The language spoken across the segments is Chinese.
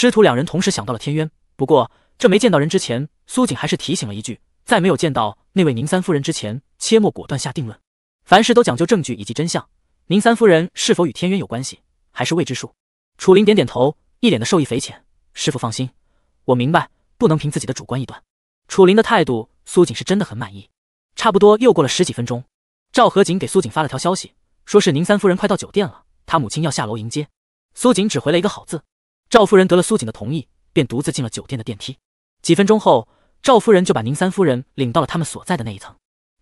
师徒两人同时想到了天渊，不过这没见到人之前，苏锦还是提醒了一句：“在没有见到那位宁三夫人之前，切莫果断下定论。凡事都讲究证据以及真相。宁三夫人是否与天渊有关系，还是未知数。”楚林点点头，一脸的受益匪浅。师傅放心，我明白，不能凭自己的主观臆断。楚林的态度，苏锦是真的很满意。差不多又过了十几分钟，赵和景给苏锦发了条消息，说是宁三夫人快到酒店了，他母亲要下楼迎接。苏锦只回了一个好字。赵夫人得了苏锦的同意，便独自进了酒店的电梯。几分钟后，赵夫人就把宁三夫人领到了他们所在的那一层。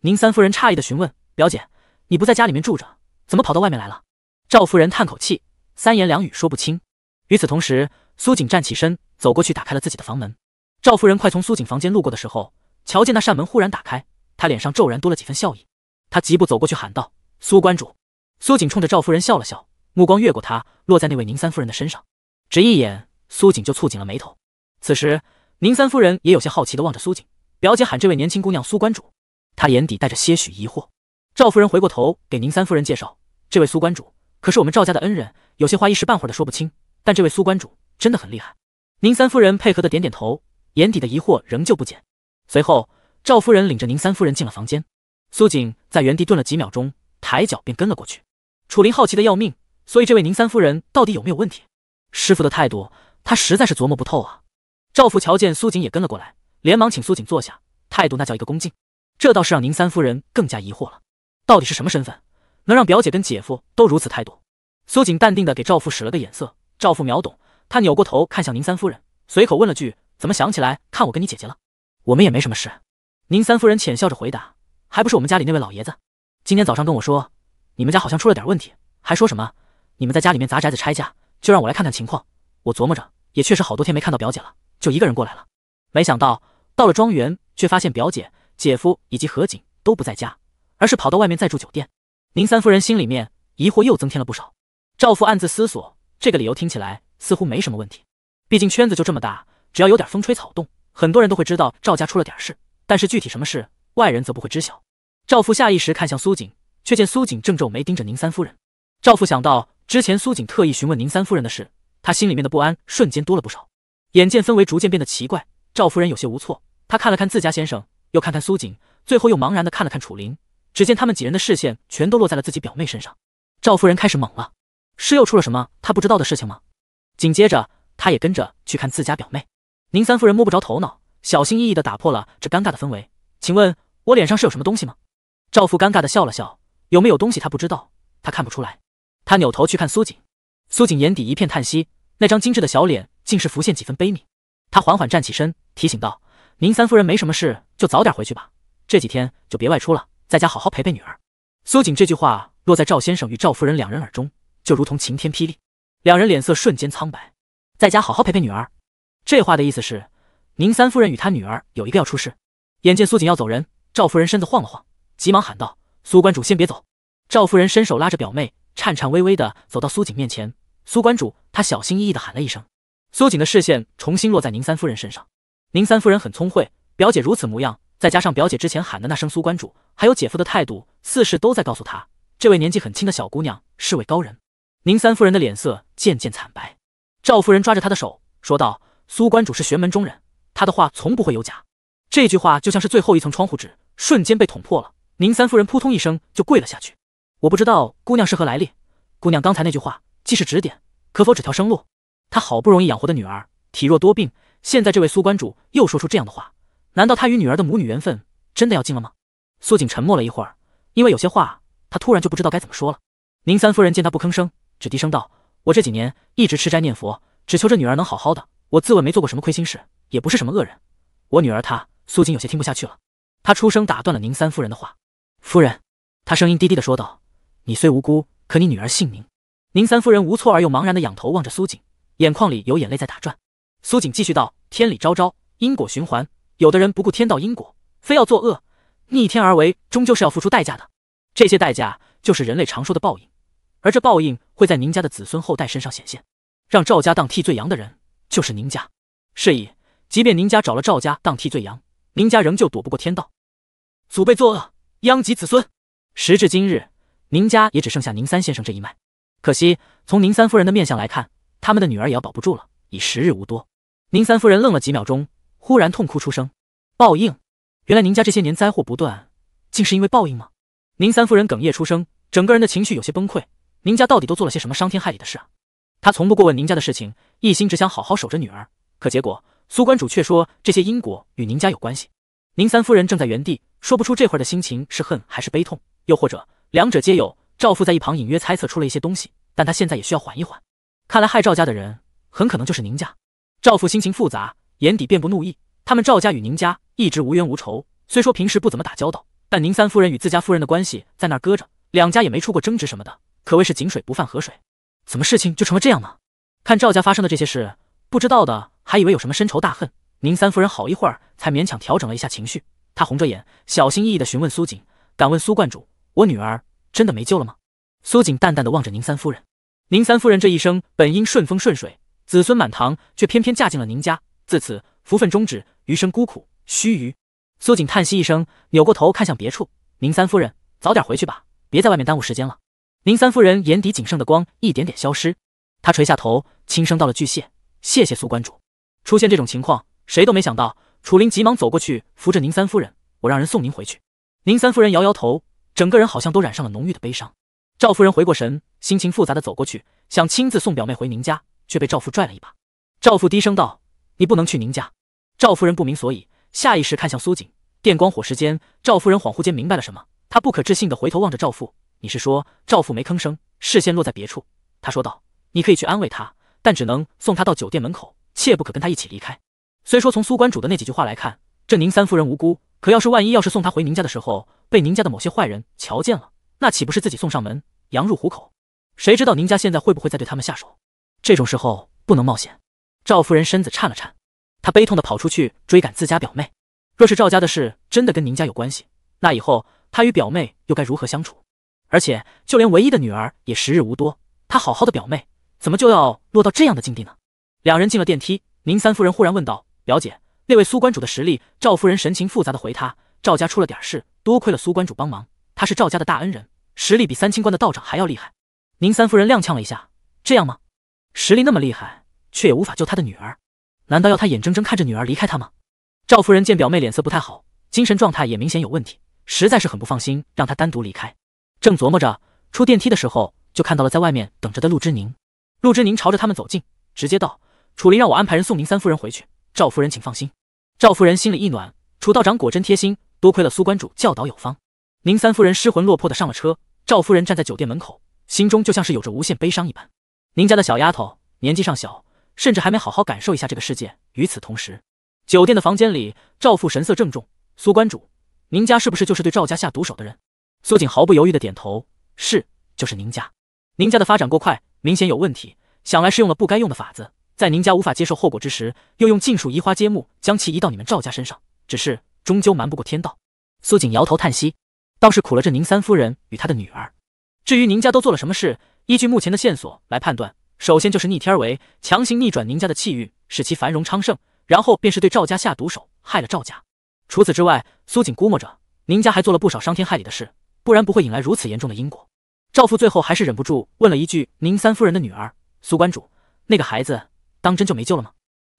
宁三夫人诧异的询问：“表姐，你不在家里面住着，怎么跑到外面来了？”赵夫人叹口气，三言两语说不清。与此同时，苏锦站起身，走过去打开了自己的房门。赵夫人快从苏锦房间路过的时候，瞧见那扇门忽然打开，她脸上骤然多了几分笑意。她急步走过去喊道：“苏观主！”苏锦冲着赵夫人笑了笑，目光越过她，落在那位宁三夫人的身上。只一眼，苏锦就蹙紧了眉头。此时，宁三夫人也有些好奇地望着苏锦表姐喊这位年轻姑娘苏观主，她眼底带着些许疑惑。赵夫人回过头给宁三夫人介绍：“这位苏观主可是我们赵家的恩人，有些话一时半会儿的说不清。但这位苏观主真的很厉害。”宁三夫人配合的点点头，眼底的疑惑仍旧不减。随后，赵夫人领着宁三夫人进了房间。苏锦在原地顿了几秒钟，抬脚便跟了过去。楚林好奇的要命，所以这位宁三夫人到底有没有问题？师傅的态度，他实在是琢磨不透啊。赵父瞧见苏锦也跟了过来，连忙请苏锦坐下，态度那叫一个恭敬。这倒是让宁三夫人更加疑惑了：到底是什么身份，能让表姐跟姐夫都如此态度？苏锦淡定的给赵父使了个眼色，赵父秒懂，他扭过头看向宁三夫人，随口问了句：“怎么想起来看我跟你姐姐了？”我们也没什么事。宁三夫人浅笑着回答：“还不是我们家里那位老爷子，今天早上跟我说，你们家好像出了点问题，还说什么你们在家里面砸宅子拆家。”就让我来看看情况。我琢磨着，也确实好多天没看到表姐了，就一个人过来了。没想到到了庄园，却发现表姐、姐夫以及何景都不在家，而是跑到外面在住酒店。宁三夫人心里面疑惑又增添了不少。赵父暗自思索，这个理由听起来似乎没什么问题。毕竟圈子就这么大，只要有点风吹草动，很多人都会知道赵家出了点事，但是具体什么事，外人则不会知晓。赵父下意识看向苏锦，却见苏锦正皱眉盯着宁三夫人。赵父想到。之前苏锦特意询问宁三夫人的事，她心里面的不安瞬间多了不少。眼见氛围逐渐变得奇怪，赵夫人有些无措。她看了看自家先生，又看看苏锦，最后又茫然的看了看楚林。只见他们几人的视线全都落在了自己表妹身上，赵夫人开始懵了：是又出了什么她不知道的事情吗？紧接着，她也跟着去看自家表妹。宁三夫人摸不着头脑，小心翼翼的打破了这尴尬的氛围：“请问我脸上是有什么东西吗？”赵父尴尬的笑了笑：“有没有东西，他不知道，他看不出来。”他扭头去看苏锦，苏锦眼底一片叹息，那张精致的小脸竟是浮现几分悲悯。他缓缓站起身，提醒道：“宁三夫人没什么事，就早点回去吧。这几天就别外出了，在家好好陪陪女儿。”苏锦这句话落在赵先生与赵夫人两人耳中，就如同晴天霹雳，两人脸色瞬间苍白。在家好好陪陪女儿，这话的意思是宁三夫人与他女儿有一个要出事。眼见苏锦要走人，赵夫人身子晃了晃，急忙喊道：“苏观主，先别走！”赵夫人伸手拉着表妹。颤颤巍巍的走到苏锦面前，苏观主，他小心翼翼的喊了一声。苏锦的视线重新落在宁三夫人身上。宁三夫人很聪慧，表姐如此模样，再加上表姐之前喊的那声苏观主，还有姐夫的态度，四事都在告诉他，这位年纪很轻的小姑娘是位高人。宁三夫人的脸色渐渐惨白，赵夫人抓着她的手说道：“苏观主是玄门中人，他的话从不会有假。”这句话就像是最后一层窗户纸，瞬间被捅破了。宁三夫人扑通一声就跪了下去。我不知道姑娘是何来历。姑娘刚才那句话既是指点，可否指条生路？她好不容易养活的女儿体弱多病，现在这位苏关主又说出这样的话，难道她与女儿的母女缘分真的要尽了吗？苏锦沉默了一会儿，因为有些话，她突然就不知道该怎么说了。宁三夫人见她不吭声，只低声道：“我这几年一直吃斋念佛，只求这女儿能好好的。我自问没做过什么亏心事，也不是什么恶人。”我女儿她……苏锦有些听不下去了，她出声打断了宁三夫人的话：“夫人。”她声音低低的说道。你虽无辜，可你女儿姓宁。宁三夫人无措而又茫然的仰头望着苏锦，眼眶里有眼泪在打转。苏锦继续道：“天理昭昭，因果循环。有的人不顾天道因果，非要作恶，逆天而为，终究是要付出代价的。这些代价就是人类常说的报应，而这报应会在宁家的子孙后代身上显现。让赵家当替罪羊的人就是宁家。是以，即便宁家找了赵家当替罪羊，宁家仍旧躲不过天道。祖辈作恶，殃及子孙。时至今日。”宁家也只剩下宁三先生这一脉，可惜从宁三夫人的面相来看，他们的女儿也要保不住了，已时日无多。宁三夫人愣了几秒钟，忽然痛哭出声：“报应！原来宁家这些年灾祸不断，竟是因为报应吗？”宁三夫人哽咽出声，整个人的情绪有些崩溃。宁家到底都做了些什么伤天害理的事啊？他从不过问宁家的事情，一心只想好好守着女儿。可结果，苏观主却说这些因果与宁家有关系。宁三夫人正在原地，说不出这会儿的心情是恨还是悲痛，又或者……两者皆有，赵父在一旁隐约猜测出了一些东西，但他现在也需要缓一缓。看来害赵家的人很可能就是宁家。赵父心情复杂，眼底遍布怒意。他们赵家与宁家一直无冤无仇，虽说平时不怎么打交道，但宁三夫人与自家夫人的关系在那儿搁着，两家也没出过争执什么的，可谓是井水不犯河水。怎么事情就成了这样呢？看赵家发生的这些事，不知道的还以为有什么深仇大恨。宁三夫人好一会儿才勉强调整了一下情绪，她红着眼，小心翼翼地询问苏锦：“敢问苏观主？”我女儿真的没救了吗？苏锦淡淡的望着宁三夫人。宁三夫人这一生本应顺风顺水，子孙满堂，却偏偏嫁进了宁家，自此福分终止，余生孤苦。须臾，苏锦叹息一声，扭过头看向别处。宁三夫人，早点回去吧，别在外面耽误时间了。宁三夫人眼底仅剩的光一点点消失，她垂下头，轻声道了句谢，谢谢苏关主。出现这种情况，谁都没想到。楚林急忙走过去扶着宁三夫人，我让人送您回去。宁三夫人摇摇头。整个人好像都染上了浓郁的悲伤。赵夫人回过神，心情复杂的走过去，想亲自送表妹回宁家，却被赵父拽了一把。赵父低声道：“你不能去宁家。”赵夫人不明所以，下意识看向苏锦。电光火石间，赵夫人恍惚间明白了什么，她不可置信的回头望着赵父：“你是说？”赵父没吭声，视线落在别处。他说道：“你可以去安慰他，但只能送他到酒店门口，切不可跟他一起离开。”虽说从苏关主的那几句话来看，这宁三夫人无辜。可要是万一要是送她回宁家的时候被宁家的某些坏人瞧见了，那岂不是自己送上门羊入虎口？谁知道宁家现在会不会再对他们下手？这种时候不能冒险。赵夫人身子颤了颤，她悲痛的跑出去追赶自家表妹。若是赵家的事真的跟宁家有关系，那以后她与表妹又该如何相处？而且就连唯一的女儿也时日无多，她好好的表妹怎么就要落到这样的境地呢？两人进了电梯，宁三夫人忽然问道：“表姐。”那位苏关主的实力，赵夫人神情复杂的回他：“赵家出了点事，多亏了苏关主帮忙，他是赵家的大恩人，实力比三清观的道长还要厉害。”宁三夫人踉跄了一下：“这样吗？实力那么厉害，却也无法救他的女儿，难道要他眼睁睁看着女儿离开他吗？”赵夫人见表妹脸色不太好，精神状态也明显有问题，实在是很不放心，让她单独离开。正琢磨着出电梯的时候，就看到了在外面等着的陆之宁。陆之宁朝着他们走近，直接道：“楚林让我安排人送宁三夫人回去。”赵夫人，请放心。赵夫人心里一暖，楚道长果真贴心，多亏了苏观主教导有方。宁三夫人失魂落魄的上了车，赵夫人站在酒店门口，心中就像是有着无限悲伤一般。宁家的小丫头年纪尚小，甚至还没好好感受一下这个世界。与此同时，酒店的房间里，赵父神色郑重：“苏观主，宁家是不是就是对赵家下毒手的人？”苏锦毫不犹豫的点头：“是，就是宁家。宁家的发展过快，明显有问题，想来是用了不该用的法子。”在宁家无法接受后果之时，又用禁术移花接木，将其移到你们赵家身上。只是终究瞒不过天道。苏锦摇头叹息，倒是苦了这宁三夫人与她的女儿。至于宁家都做了什么事，依据目前的线索来判断，首先就是逆天而为，强行逆转宁家的气运，使其繁荣昌盛；然后便是对赵家下毒手，害了赵家。除此之外，苏锦估摸着宁家还做了不少伤天害理的事，不然不会引来如此严重的因果。赵父最后还是忍不住问了一句：“宁三夫人的女儿苏官主那个孩子？”当真就没救了吗？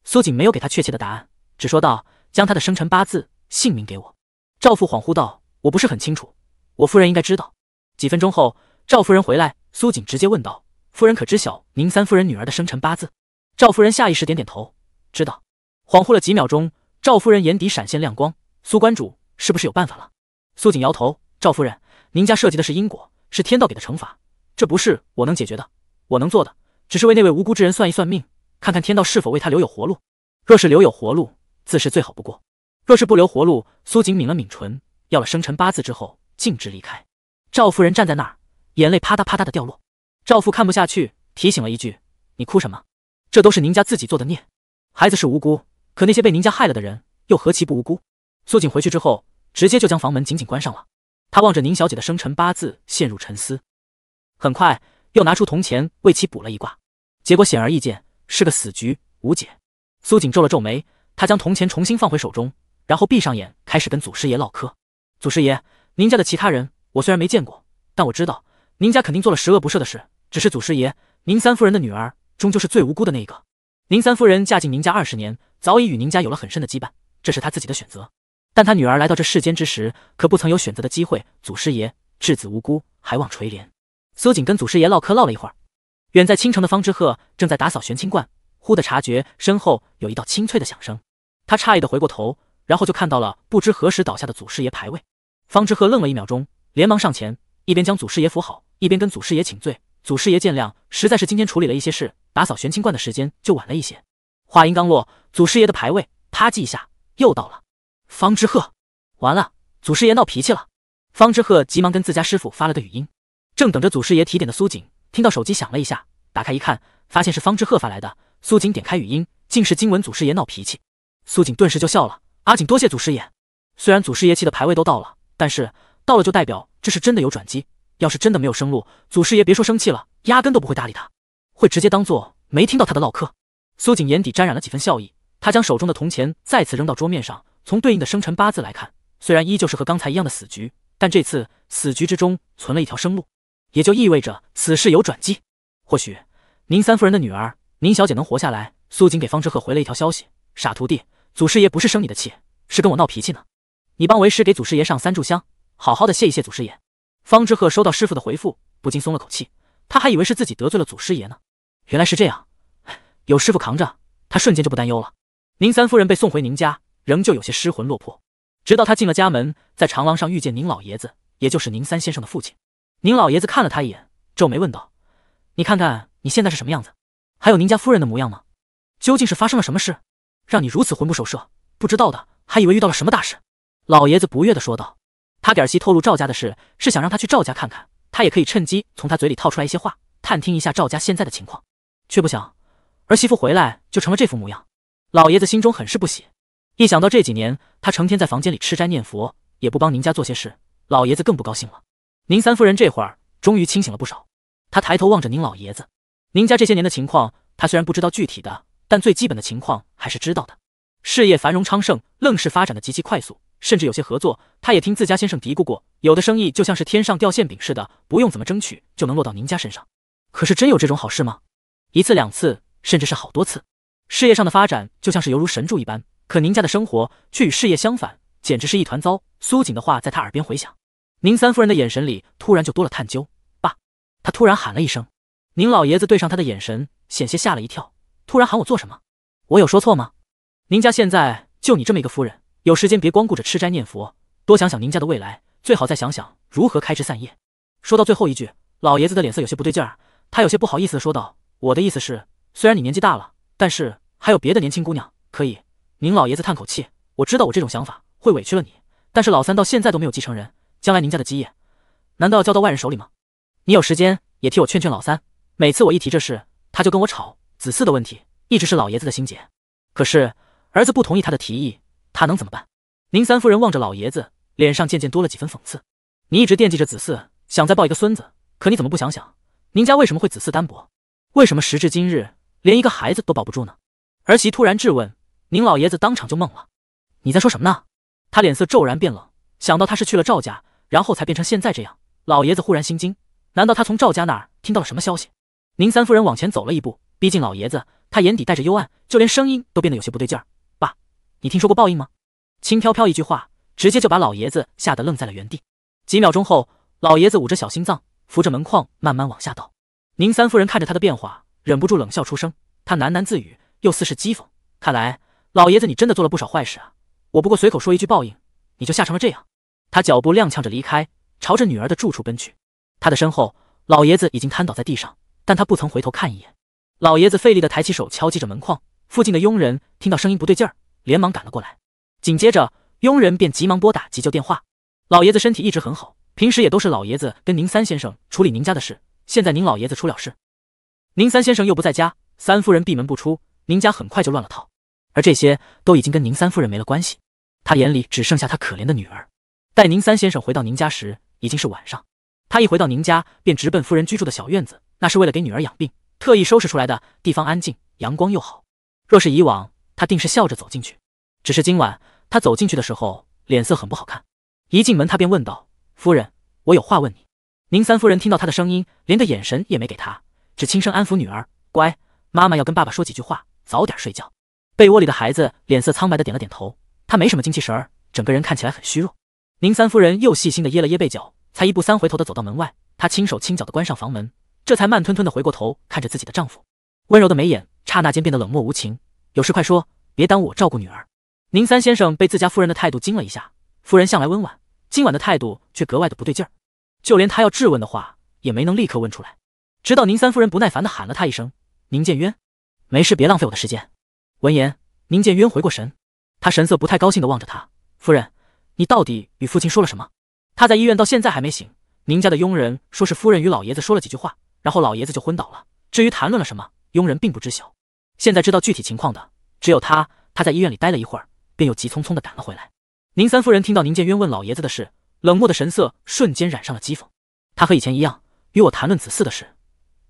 苏锦没有给他确切的答案，只说道：“将他的生辰八字、姓名给我。”赵父恍惚道：“我不是很清楚，我夫人应该知道。”几分钟后，赵夫人回来，苏锦直接问道：“夫人可知晓您三夫人女儿的生辰八字？”赵夫人下意识点点头，知道。恍惚了几秒钟，赵夫人眼底闪现亮光：“苏观主是不是有办法了？”苏锦摇头：“赵夫人，您家涉及的是因果，是天道给的惩罚，这不是我能解决的。我能做的只是为那位无辜之人算一算命。”看看天道是否为他留有活路，若是留有活路，自是最好不过；若是不留活路，苏锦抿了抿唇，要了生辰八字之后，径直离开。赵夫人站在那儿，眼泪啪嗒啪嗒的掉落。赵父看不下去，提醒了一句：“你哭什么？这都是宁家自己做的孽。孩子是无辜，可那些被宁家害了的人，又何其不无辜？”苏锦回去之后，直接就将房门紧紧关上了。他望着宁小姐的生辰八字，陷入沉思。很快又拿出铜钱为其卜了一卦，结果显而易见。是个死局，无解。苏锦皱了皱眉，他将铜钱重新放回手中，然后闭上眼，开始跟祖师爷唠嗑。祖师爷，您家的其他人我虽然没见过，但我知道您家肯定做了十恶不赦的事。只是祖师爷，您三夫人的女儿终究是最无辜的那一个。您三夫人嫁进宁家二十年，早已与宁家有了很深的羁绊，这是她自己的选择。但她女儿来到这世间之时，可不曾有选择的机会。祖师爷，稚子无辜，还望垂怜。苏锦跟祖师爷唠嗑唠了一会儿。远在青城的方之鹤正在打扫玄清观，忽的察觉身后有一道清脆的响声，他诧异的回过头，然后就看到了不知何时倒下的祖师爷牌位。方之鹤愣了一秒钟，连忙上前，一边将祖师爷扶好，一边跟祖师爷请罪：“祖师爷见谅，实在是今天处理了一些事，打扫玄清观的时间就晚了一些。”话音刚落，祖师爷的牌位“啪叽”一下又到了。方之鹤完了，祖师爷闹脾气了。方之鹤急忙跟自家师傅发了个语音，正等着祖师爷提点的苏锦。听到手机响了一下，打开一看，发现是方志鹤发来的。苏锦点开语音，竟是惊文祖师爷闹脾气。苏锦顿时就笑了：“阿锦，多谢祖师爷。虽然祖师爷气的牌位都到了，但是到了就代表这是真的有转机。要是真的没有生路，祖师爷别说生气了，压根都不会搭理他，会直接当做没听到他的唠嗑。”苏锦眼底沾染了几分笑意，他将手中的铜钱再次扔到桌面上。从对应的生辰八字来看，虽然依旧是和刚才一样的死局，但这次死局之中存了一条生路。也就意味着此事有转机，或许宁三夫人的女儿宁小姐能活下来。苏锦给方之鹤回了一条消息：“傻徒弟，祖师爷不是生你的气，是跟我闹脾气呢。你帮为师给祖师爷上三炷香，好好的谢一谢祖师爷。”方之鹤收到师傅的回复，不禁松了口气。他还以为是自己得罪了祖师爷呢，原来是这样。有师傅扛着，他瞬间就不担忧了。宁三夫人被送回宁家，仍旧有些失魂落魄，直到他进了家门，在长廊上遇见宁老爷子，也就是宁三先生的父亲。宁老爷子看了他一眼，皱眉问道：“你看看你现在是什么样子？还有您家夫人的模样吗？究竟是发生了什么事，让你如此魂不守舍？不知道的还以为遇到了什么大事。”老爷子不悦的说道。他给儿媳透露赵家的事，是想让他去赵家看看，他也可以趁机从他嘴里套出来一些话，探听一下赵家现在的情况。却不想儿媳妇回来就成了这副模样，老爷子心中很是不喜。一想到这几年他成天在房间里吃斋念佛，也不帮宁家做些事，老爷子更不高兴了。宁三夫人这会儿终于清醒了不少，她抬头望着宁老爷子。宁家这些年的情况，她虽然不知道具体的，但最基本的情况还是知道的。事业繁荣昌盛，愣是发展的极其快速，甚至有些合作，她也听自家先生嘀咕过。有的生意就像是天上掉馅饼似的，不用怎么争取就能落到宁家身上。可是真有这种好事吗？一次两次，甚至是好多次，事业上的发展就像是犹如神助一般，可宁家的生活却与事业相反，简直是一团糟。苏锦的话在她耳边回响。宁三夫人的眼神里突然就多了探究。爸，她突然喊了一声。宁老爷子对上她的眼神，险些吓了一跳。突然喊我做什么？我有说错吗？宁家现在就你这么一个夫人，有时间别光顾着吃斋念佛，多想想宁家的未来。最好再想想如何开枝散叶。说到最后一句，老爷子的脸色有些不对劲儿，他有些不好意思的说道：“我的意思是，虽然你年纪大了，但是还有别的年轻姑娘可以。”宁老爷子叹口气：“我知道我这种想法会委屈了你，但是老三到现在都没有继承人。”将来您家的基业，难道要交到外人手里吗？你有时间也替我劝劝老三。每次我一提这事，他就跟我吵子嗣的问题，一直是老爷子的心结。可是儿子不同意他的提议，他能怎么办？宁三夫人望着老爷子，脸上渐渐多了几分讽刺。你一直惦记着子嗣，想再抱一个孙子，可你怎么不想想，宁家为什么会子嗣单薄？为什么时至今日连一个孩子都保不住呢？儿媳突然质问，宁老爷子当场就懵了。你在说什么呢？他脸色骤然变冷。想到他是去了赵家，然后才变成现在这样，老爷子忽然心惊。难道他从赵家那儿听到了什么消息？宁三夫人往前走了一步，逼近老爷子，他眼底带着幽暗，就连声音都变得有些不对劲儿。“爸，你听说过报应吗？”轻飘飘一句话，直接就把老爷子吓得愣在了原地。几秒钟后，老爷子捂着小心脏，扶着门框慢慢往下倒。宁三夫人看着他的变化，忍不住冷笑出声。他喃喃自语，又似是讥讽：“看来老爷子，你真的做了不少坏事啊！我不过随口说一句报应。”你就吓成了这样，他脚步踉跄着离开，朝着女儿的住处奔去。他的身后，老爷子已经瘫倒在地上，但他不曾回头看一眼。老爷子费力的抬起手敲击着门框。附近的佣人听到声音不对劲儿，连忙赶了过来。紧接着，佣人便急忙拨打急救电话。老爷子身体一直很好，平时也都是老爷子跟宁三先生处理宁家的事。现在宁老爷子出了事，宁三先生又不在家，三夫人闭门不出，宁家很快就乱了套。而这些都已经跟宁三夫人没了关系。他眼里只剩下他可怜的女儿。待宁三先生回到宁家时，已经是晚上。他一回到宁家，便直奔夫人居住的小院子，那是为了给女儿养病特意收拾出来的地方，安静，阳光又好。若是以往，他定是笑着走进去。只是今晚，他走进去的时候脸色很不好看。一进门，他便问道：“夫人，我有话问你。”宁三夫人听到他的声音，连个眼神也没给他，只轻声安抚女儿：“乖，妈妈要跟爸爸说几句话，早点睡觉。”被窝里的孩子脸色苍白的点了点头。他没什么精气神儿，整个人看起来很虚弱。宁三夫人又细心的掖了掖被角，才一步三回头的走到门外。她轻手轻脚的关上房门，这才慢吞吞的回过头看着自己的丈夫，温柔的眉眼刹那间变得冷漠无情。有事快说，别耽误我照顾女儿。宁三先生被自家夫人的态度惊了一下，夫人向来温婉，今晚的态度却格外的不对劲儿，就连他要质问的话也没能立刻问出来。直到宁三夫人不耐烦的喊了他一声：“宁建渊，没事别浪费我的时间。”闻言，宁建渊回过神。他神色不太高兴地望着他夫人：“你到底与父亲说了什么？他在医院到现在还没醒。宁家的佣人说是夫人与老爷子说了几句话，然后老爷子就昏倒了。至于谈论了什么，佣人并不知晓。现在知道具体情况的只有他。他在医院里待了一会儿，便又急匆匆地赶了回来。”宁三夫人听到宁建渊问老爷子的事，冷漠的神色瞬间染上了讥讽。他和以前一样与我谈论子嗣的事，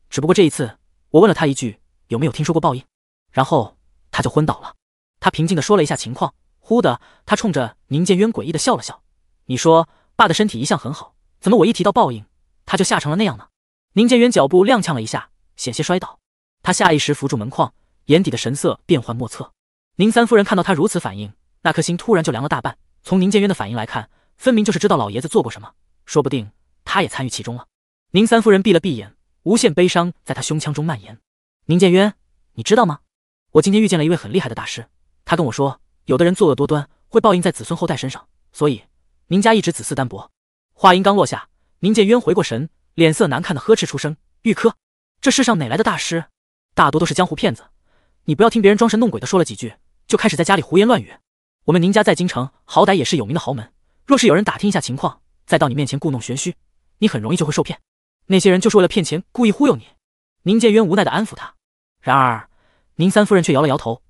只不过这一次我问了他一句有没有听说过报应，然后他就昏倒了。他平静地说了一下情况，忽的，他冲着宁建渊诡异地笑了笑。你说，爸的身体一向很好，怎么我一提到报应，他就吓成了那样呢？宁建渊脚步踉跄了一下，险些摔倒，他下意识扶住门框，眼底的神色变幻莫测。宁三夫人看到他如此反应，那颗心突然就凉了大半。从宁建渊的反应来看，分明就是知道老爷子做过什么，说不定他也参与其中了。宁三夫人闭了闭眼，无限悲伤在她胸腔中蔓延。宁建渊，你知道吗？我今天遇见了一位很厉害的大师。他跟我说，有的人作恶多端，会报应在子孙后代身上，所以宁家一直子嗣单薄。话音刚落下，宁建渊回过神，脸色难看的呵斥出声：“玉珂，这世上哪来的大师？大多都是江湖骗子。你不要听别人装神弄鬼的说了几句，就开始在家里胡言乱语。我们宁家在京城，好歹也是有名的豪门。若是有人打听一下情况，再到你面前故弄玄虚，你很容易就会受骗。那些人就是为了骗钱，故意忽悠你。”宁建渊无奈的安抚他，然而宁三夫人却摇了摇头。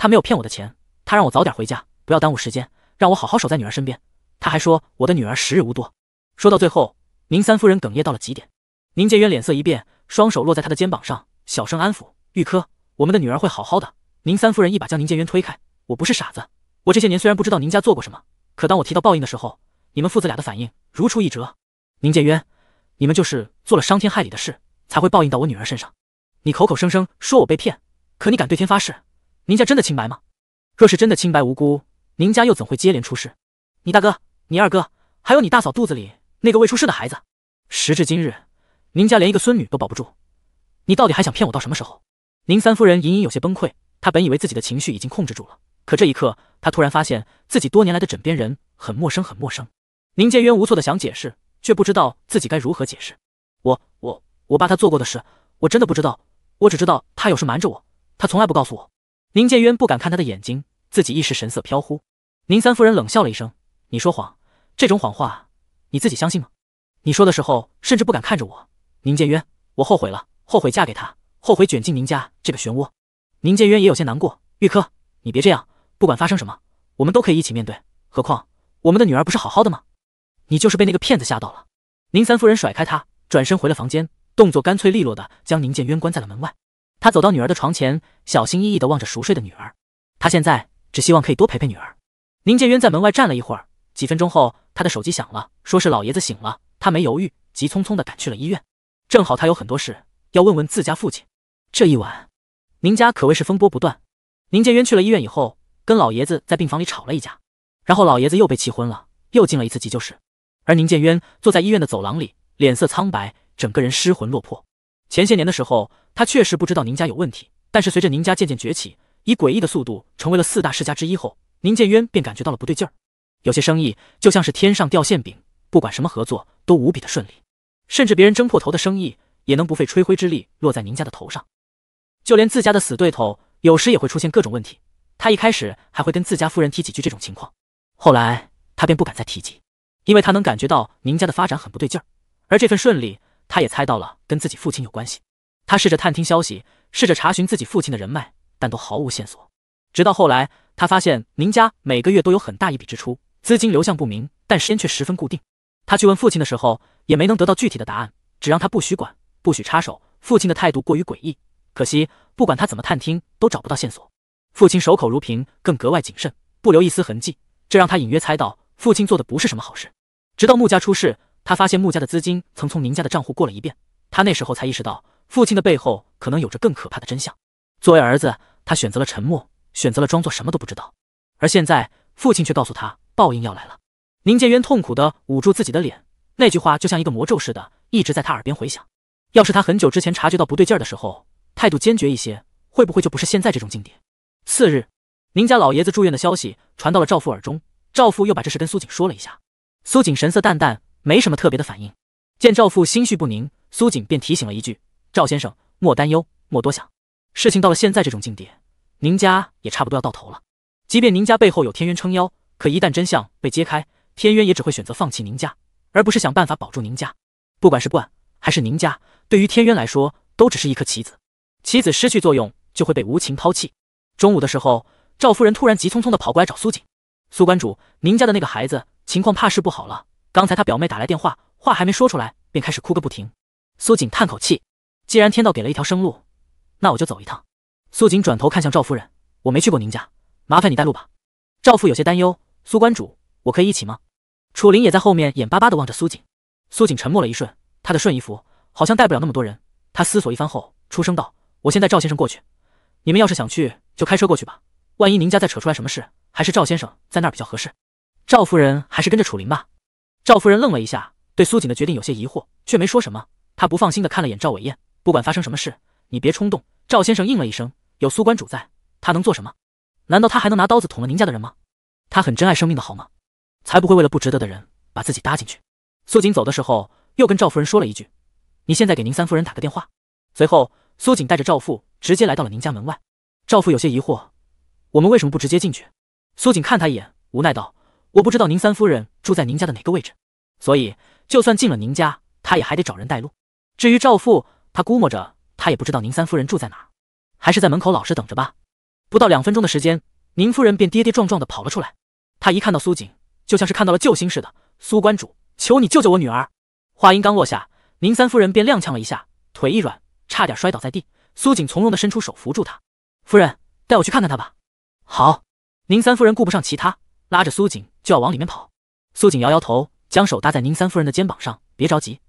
他没有骗我的钱，他让我早点回家，不要耽误时间，让我好好守在女儿身边。他还说我的女儿时日无多。说到最后，宁三夫人哽咽到了极点。宁建渊脸色一变，双手落在她的肩膀上，小声安抚：“玉珂，我们的女儿会好好的。”宁三夫人一把将宁建渊推开：“我不是傻子，我这些年虽然不知道宁家做过什么，可当我提到报应的时候，你们父子俩的反应如出一辙。宁建渊，你们就是做了伤天害理的事，才会报应到我女儿身上。你口口声声说我被骗，可你敢对天发誓？”您家真的清白吗？若是真的清白无辜，您家又怎会接连出事？你大哥、你二哥，还有你大嫂肚子里那个未出世的孩子，时至今日，您家连一个孙女都保不住，你到底还想骗我到什么时候？宁三夫人隐隐有些崩溃，她本以为自己的情绪已经控制住了，可这一刻，她突然发现自己多年来的枕边人很陌生，很陌生。宁建渊无措的想解释，却不知道自己该如何解释。我、我、我爸他做过的事，我真的不知道，我只知道他有事瞒着我，他从来不告诉我。宁建渊不敢看他的眼睛，自己一时神色飘忽。宁三夫人冷笑了一声：“你说谎，这种谎话你自己相信吗？你说的时候甚至不敢看着我。”宁建渊，我后悔了，后悔嫁给他，后悔卷进宁家这个漩涡。宁建渊也有些难过。玉珂，你别这样，不管发生什么，我们都可以一起面对。何况我们的女儿不是好好的吗？你就是被那个骗子吓到了。宁三夫人甩开他，转身回了房间，动作干脆利落的将宁建渊关在了门外。他走到女儿的床前，小心翼翼地望着熟睡的女儿。他现在只希望可以多陪陪女儿。宁建渊在门外站了一会儿，几分钟后，他的手机响了，说是老爷子醒了。他没犹豫，急匆匆地赶去了医院。正好他有很多事要问问自家父亲。这一晚，宁家可谓是风波不断。宁建渊去了医院以后，跟老爷子在病房里吵了一架，然后老爷子又被气昏了，又进了一次急救室。而宁建渊坐在医院的走廊里，脸色苍白，整个人失魂落魄。前些年的时候，他确实不知道宁家有问题，但是随着宁家渐渐崛起，以诡异的速度成为了四大世家之一后，宁建渊便感觉到了不对劲儿。有些生意就像是天上掉馅饼，不管什么合作都无比的顺利，甚至别人争破头的生意也能不费吹灰之力落在宁家的头上。就连自家的死对头，有时也会出现各种问题。他一开始还会跟自家夫人提几句这种情况，后来他便不敢再提及，因为他能感觉到宁家的发展很不对劲儿，而这份顺利。他也猜到了跟自己父亲有关系，他试着探听消息，试着查询自己父亲的人脉，但都毫无线索。直到后来，他发现宁家每个月都有很大一笔支出，资金流向不明，但时间却十分固定。他去问父亲的时候，也没能得到具体的答案，只让他不许管，不许插手。父亲的态度过于诡异，可惜不管他怎么探听，都找不到线索。父亲守口如瓶，更格外谨慎，不留一丝痕迹，这让他隐约猜到父亲做的不是什么好事。直到穆家出事。他发现穆家的资金曾从宁家的账户过了一遍，他那时候才意识到父亲的背后可能有着更可怕的真相。作为儿子，他选择了沉默，选择了装作什么都不知道。而现在，父亲却告诉他报应要来了。宁建渊痛苦地捂住自己的脸，那句话就像一个魔咒似的，一直在他耳边回响。要是他很久之前察觉到不对劲的时候，态度坚决一些，会不会就不是现在这种境地？次日，宁家老爷子住院的消息传到了赵父耳中，赵父又把这事跟苏锦说了一下。苏锦神色淡淡。没什么特别的反应。见赵父心绪不宁，苏锦便提醒了一句：“赵先生，莫担忧，莫多想。事情到了现在这种境地，宁家也差不多要到头了。即便宁家背后有天渊撑腰，可一旦真相被揭开，天渊也只会选择放弃宁家，而不是想办法保住宁家。不管是冠还是宁家，对于天渊来说，都只是一颗棋子。棋子失去作用，就会被无情抛弃。”中午的时候，赵夫人突然急匆匆地跑过来找苏锦：“苏馆主，宁家的那个孩子情况怕是不好了。”刚才他表妹打来电话，话还没说出来，便开始哭个不停。苏锦叹口气，既然天道给了一条生路，那我就走一趟。苏锦转头看向赵夫人：“我没去过宁家，麻烦你带路吧。”赵父有些担忧：“苏观主，我可以一起吗？”楚林也在后面眼巴巴地望着苏锦。苏锦沉默了一瞬，他的瞬移符好像带不了那么多人。他思索一番后，出声道：“我先带赵先生过去，你们要是想去，就开车过去吧。万一宁家再扯出来什么事，还是赵先生在那儿比较合适。”赵夫人还是跟着楚林吧。赵夫人愣了一下，对苏锦的决定有些疑惑，却没说什么。她不放心的看了眼赵伟燕，不管发生什么事，你别冲动。赵先生应了一声，有苏官主在，他能做什么？难道他还能拿刀子捅了宁家的人吗？他很珍爱生命的好吗？才不会为了不值得的人把自己搭进去。苏锦走的时候又跟赵夫人说了一句：“你现在给宁三夫人打个电话。”随后，苏锦带着赵父直接来到了宁家门外。赵父有些疑惑：“我们为什么不直接进去？”苏锦看他一眼，无奈道。我不知道宁三夫人住在宁家的哪个位置，所以就算进了宁家，她也还得找人带路。至于赵父，他估摸着他也不知道宁三夫人住在哪，还是在门口老实等着吧。不到两分钟的时间，宁夫人便跌跌撞撞的跑了出来。她一看到苏锦，就像是看到了救星似的：“苏观主，求你救救我女儿！”话音刚落下，宁三夫人便踉跄了一下，腿一软，差点摔倒在地。苏锦从容的伸出手扶住她：“夫人，带我去看看她吧。”好，宁三夫人顾不上其他，拉着苏锦。就要往里面跑，苏锦摇摇头，将手搭在宁三夫人的肩膀上，别着急，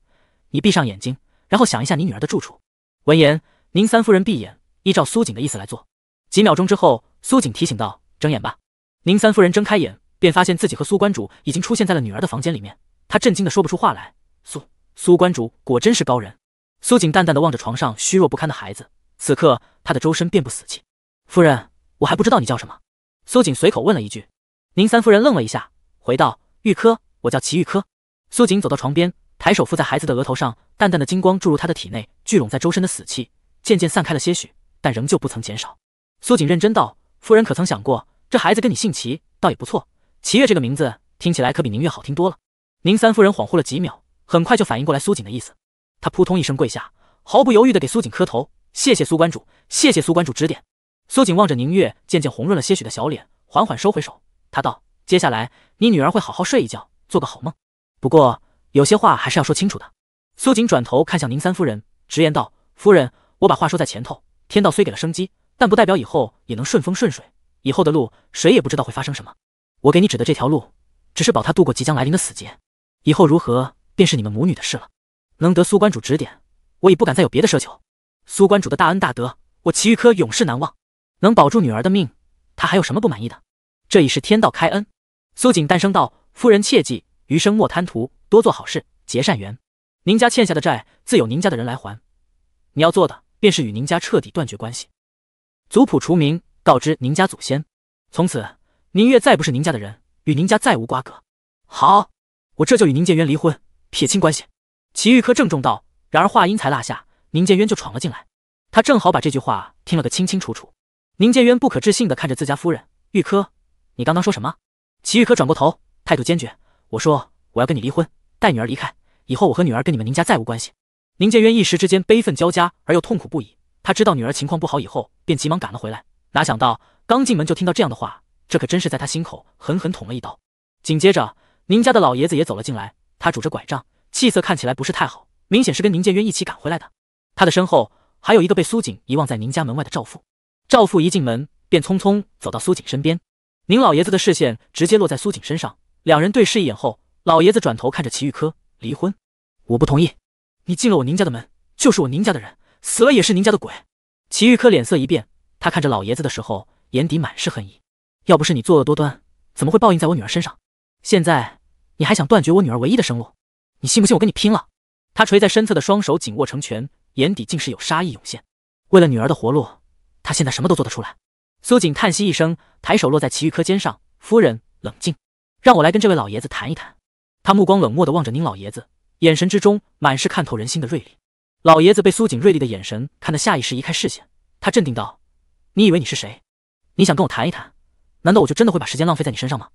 你闭上眼睛，然后想一下你女儿的住处。闻言，宁三夫人闭眼，依照苏锦的意思来做。几秒钟之后，苏锦提醒道：“睁眼吧。”宁三夫人睁开眼，便发现自己和苏关主已经出现在了女儿的房间里面。她震惊的说不出话来，苏苏关主果真是高人。苏锦淡淡的望着床上虚弱不堪的孩子，此刻他的周身遍布死气。夫人，我还不知道你叫什么。苏锦随口问了一句。宁三夫人愣了一下，回道：“玉珂，我叫齐玉珂。”苏锦走到床边，抬手覆在孩子的额头上，淡淡的金光注入他的体内，聚拢在周身的死气渐渐散开了些许，但仍旧不曾减少。苏锦认真道：“夫人可曾想过，这孩子跟你姓齐，倒也不错。齐月这个名字听起来可比宁月好听多了。”宁三夫人恍惚了几秒，很快就反应过来苏锦的意思，她扑通一声跪下，毫不犹豫地给苏锦磕头：“谢谢苏关主，谢谢苏关主指点。”苏锦望着宁月渐渐红润了些许的小脸，缓缓收回手。他道：“接下来，你女儿会好好睡一觉，做个好梦。不过，有些话还是要说清楚的。”苏锦转头看向宁三夫人，直言道：“夫人，我把话说在前头，天道虽给了生机，但不代表以后也能顺风顺水。以后的路，谁也不知道会发生什么。我给你指的这条路，只是保他度过即将来临的死劫。以后如何，便是你们母女的事了。能得苏观主指点，我已不敢再有别的奢求。苏观主的大恩大德，我祁玉科永世难忘。能保住女儿的命，他还有什么不满意的？”这已是天道开恩，苏锦淡声道：“夫人切记，余生莫贪图，多做好事，结善缘。宁家欠下的债，自有宁家的人来还。你要做的，便是与宁家彻底断绝关系，族谱除名，告知宁家祖先，从此宁月再不是宁家的人，与宁家再无瓜葛。”好，我这就与宁建渊离婚，撇清关系。”祁玉珂郑重道。然而话音才落下，宁建渊就闯了进来，他正好把这句话听了个清清楚楚。宁建渊不可置信地看着自家夫人玉科。你刚刚说什么？齐玉科转过头，态度坚决。我说我要跟你离婚，带女儿离开，以后我和女儿跟你们宁家再无关系。宁建渊一时之间悲愤交加而又痛苦不已。他知道女儿情况不好以后，便急忙赶了回来。哪想到刚进门就听到这样的话，这可真是在他心口狠狠捅了一刀。紧接着，宁家的老爷子也走了进来，他拄着拐杖，气色看起来不是太好，明显是跟宁建渊一起赶回来的。他的身后还有一个被苏锦遗忘在宁家门外的赵父。赵父一进门便匆匆走到苏锦身边。宁老爷子的视线直接落在苏锦身上，两人对视一眼后，老爷子转头看着齐玉科：“离婚，我不同意。你进了我宁家的门，就是我宁家的人，死了也是宁家的鬼。”齐玉科脸色一变，他看着老爷子的时候，眼底满是恨意。要不是你作恶多端，怎么会报应在我女儿身上？现在你还想断绝我女儿唯一的生路？你信不信我跟你拼了？他垂在身侧的双手紧握成拳，眼底竟是有杀意涌现。为了女儿的活路，他现在什么都做得出来。苏锦叹息一声，抬手落在齐玉科肩上：“夫人，冷静，让我来跟这位老爷子谈一谈。”他目光冷漠地望着宁老爷子，眼神之中满是看透人心的锐利。老爷子被苏锦锐利的眼神看得下意识移开视线，他镇定道：“你以为你是谁？你想跟我谈一谈？难道我就真的会把时间浪费在你身上吗？”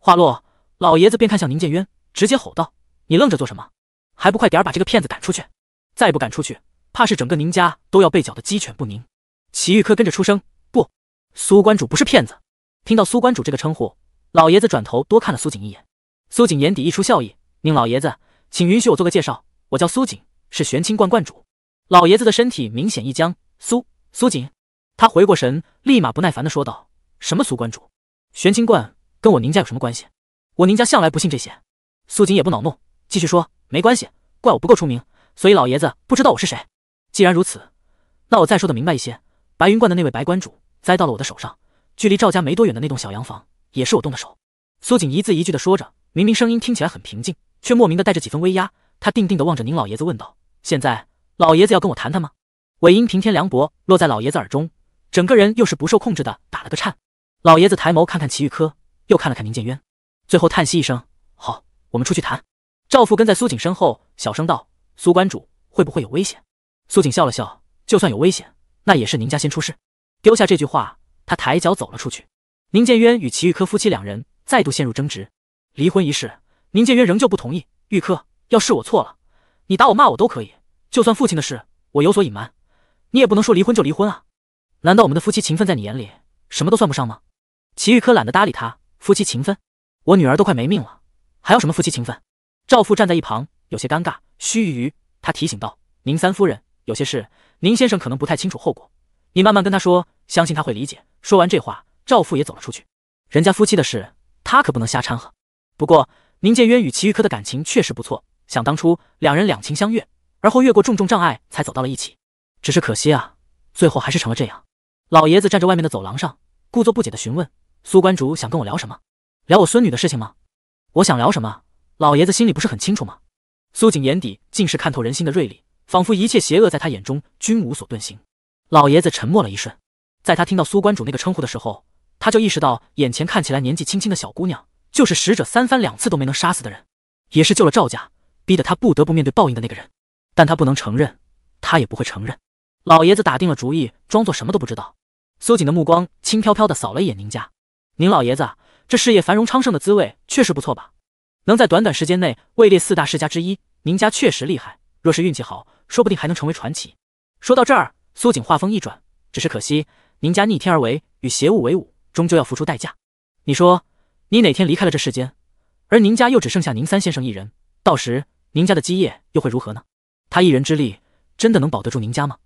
话落，老爷子便看向宁建渊，直接吼道：“你愣着做什么？还不快点儿把这个骗子赶出去！再不赶出去，怕是整个宁家都要被搅得鸡犬不宁！”齐玉科跟着出声。苏观主不是骗子。听到“苏观主”这个称呼，老爷子转头多看了苏锦一眼。苏锦眼底溢出笑意：“宁老爷子，请允许我做个介绍，我叫苏锦，是玄清观观主。”老爷子的身体明显一僵。苏苏锦，他回过神，立马不耐烦地说道：“什么苏观主？玄清观跟我宁家有什么关系？我宁家向来不信这些。”苏锦也不恼怒，继续说：“没关系，怪我不够出名，所以老爷子不知道我是谁。既然如此，那我再说的明白一些，白云观的那位白观主。”栽到了我的手上，距离赵家没多远的那栋小洋房也是我动的手。苏锦一字一句的说着，明明声音听起来很平静，却莫名的带着几分威压。他定定的望着宁老爷子问道：“现在老爷子要跟我谈谈吗？”尾音平添凉薄，落在老爷子耳中，整个人又是不受控制的打了个颤。老爷子抬眸看看祁玉科，又看了看宁建渊，最后叹息一声：“好，我们出去谈。”赵父跟在苏锦身后，小声道：“苏馆主会不会有危险？”苏锦笑了笑：“就算有危险，那也是宁家先出事。”丢下这句话，他抬脚走了出去。宁建渊与齐玉科夫妻两人再度陷入争执，离婚一事，宁建渊仍旧不同意。玉科，要是我错了，你打我骂我都可以，就算父亲的事我有所隐瞒，你也不能说离婚就离婚啊！难道我们的夫妻情分在你眼里什么都算不上吗？齐玉科懒得搭理他，夫妻情分？我女儿都快没命了，还要什么夫妻情分？赵父站在一旁有些尴尬，须臾，他提醒道：“宁三夫人，有些事宁先生可能不太清楚后果。”你慢慢跟他说，相信他会理解。说完这话，赵父也走了出去。人家夫妻的事，他可不能瞎掺和。不过，宁建渊与齐玉科的感情确实不错。想当初，两人两情相悦，而后越过重重障碍才走到了一起。只是可惜啊，最后还是成了这样。老爷子站在外面的走廊上，故作不解的询问：“苏观主想跟我聊什么？聊我孙女的事情吗？我想聊什么，老爷子心里不是很清楚吗？”苏锦眼底尽是看透人心的锐利，仿佛一切邪恶在他眼中均无所遁形。老爷子沉默了一瞬，在他听到苏观主那个称呼的时候，他就意识到眼前看起来年纪轻轻的小姑娘，就是使者三番两次都没能杀死的人，也是救了赵家，逼得他不得不面对报应的那个人。但他不能承认，他也不会承认。老爷子打定了主意，装作什么都不知道。苏锦的目光轻飘飘的扫了一眼宁家，宁老爷子，这事业繁荣昌盛的滋味确实不错吧？能在短短时间内位列四大世家之一，宁家确实厉害。若是运气好，说不定还能成为传奇。说到这儿。苏锦话锋一转，只是可惜，宁家逆天而为，与邪物为伍，终究要付出代价。你说，你哪天离开了这世间，而宁家又只剩下宁三先生一人，到时宁家的基业又会如何呢？他一人之力真的能保得住宁家吗？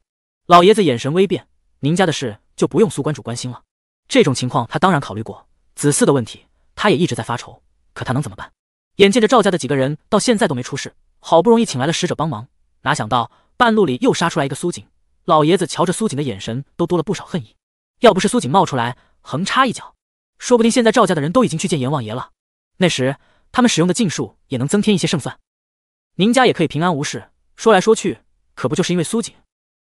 老爷子眼神微变，宁家的事就不用苏观主关心了。这种情况他当然考虑过，子嗣的问题他也一直在发愁，可他能怎么办？眼见着赵家的几个人到现在都没出事，好不容易请来了使者帮忙，哪想到半路里又杀出来一个苏锦。老爷子瞧着苏锦的眼神都多了不少恨意，要不是苏锦冒出来横插一脚，说不定现在赵家的人都已经去见阎王爷了。那时他们使用的禁术也能增添一些胜算，宁家也可以平安无事。说来说去，可不就是因为苏锦？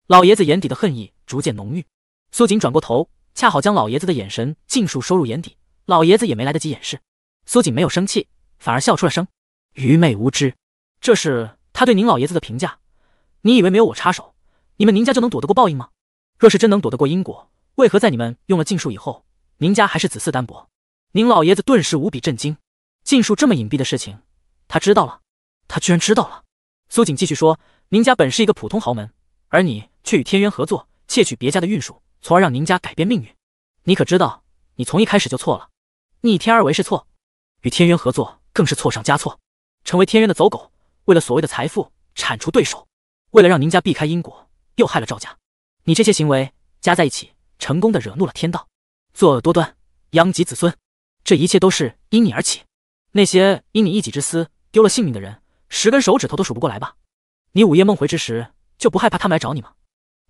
老爷子眼底的恨意逐渐浓郁。苏锦转过头，恰好将老爷子的眼神尽数收入眼底。老爷子也没来得及掩饰，苏锦没有生气，反而笑出了声。愚昧无知，这是他对宁老爷子的评价。你以为没有我插手？你们宁家就能躲得过报应吗？若是真能躲得过因果，为何在你们用了禁术以后，宁家还是子嗣单薄？宁老爷子顿时无比震惊，禁术这么隐蔽的事情，他知道了，他居然知道了。苏锦继续说：“宁家本是一个普通豪门，而你却与天渊合作，窃取别家的运数，从而让宁家改变命运。你可知道，你从一开始就错了，逆天而为是错，与天渊合作更是错上加错，成为天渊的走狗，为了所谓的财富铲除对手，为了让宁家避开因果。”又害了赵家，你这些行为加在一起，成功的惹怒了天道，作恶多端，殃及子孙，这一切都是因你而起。那些因你一己之私丢了性命的人，十根手指头都数不过来吧？你午夜梦回之时，就不害怕他们来找你吗？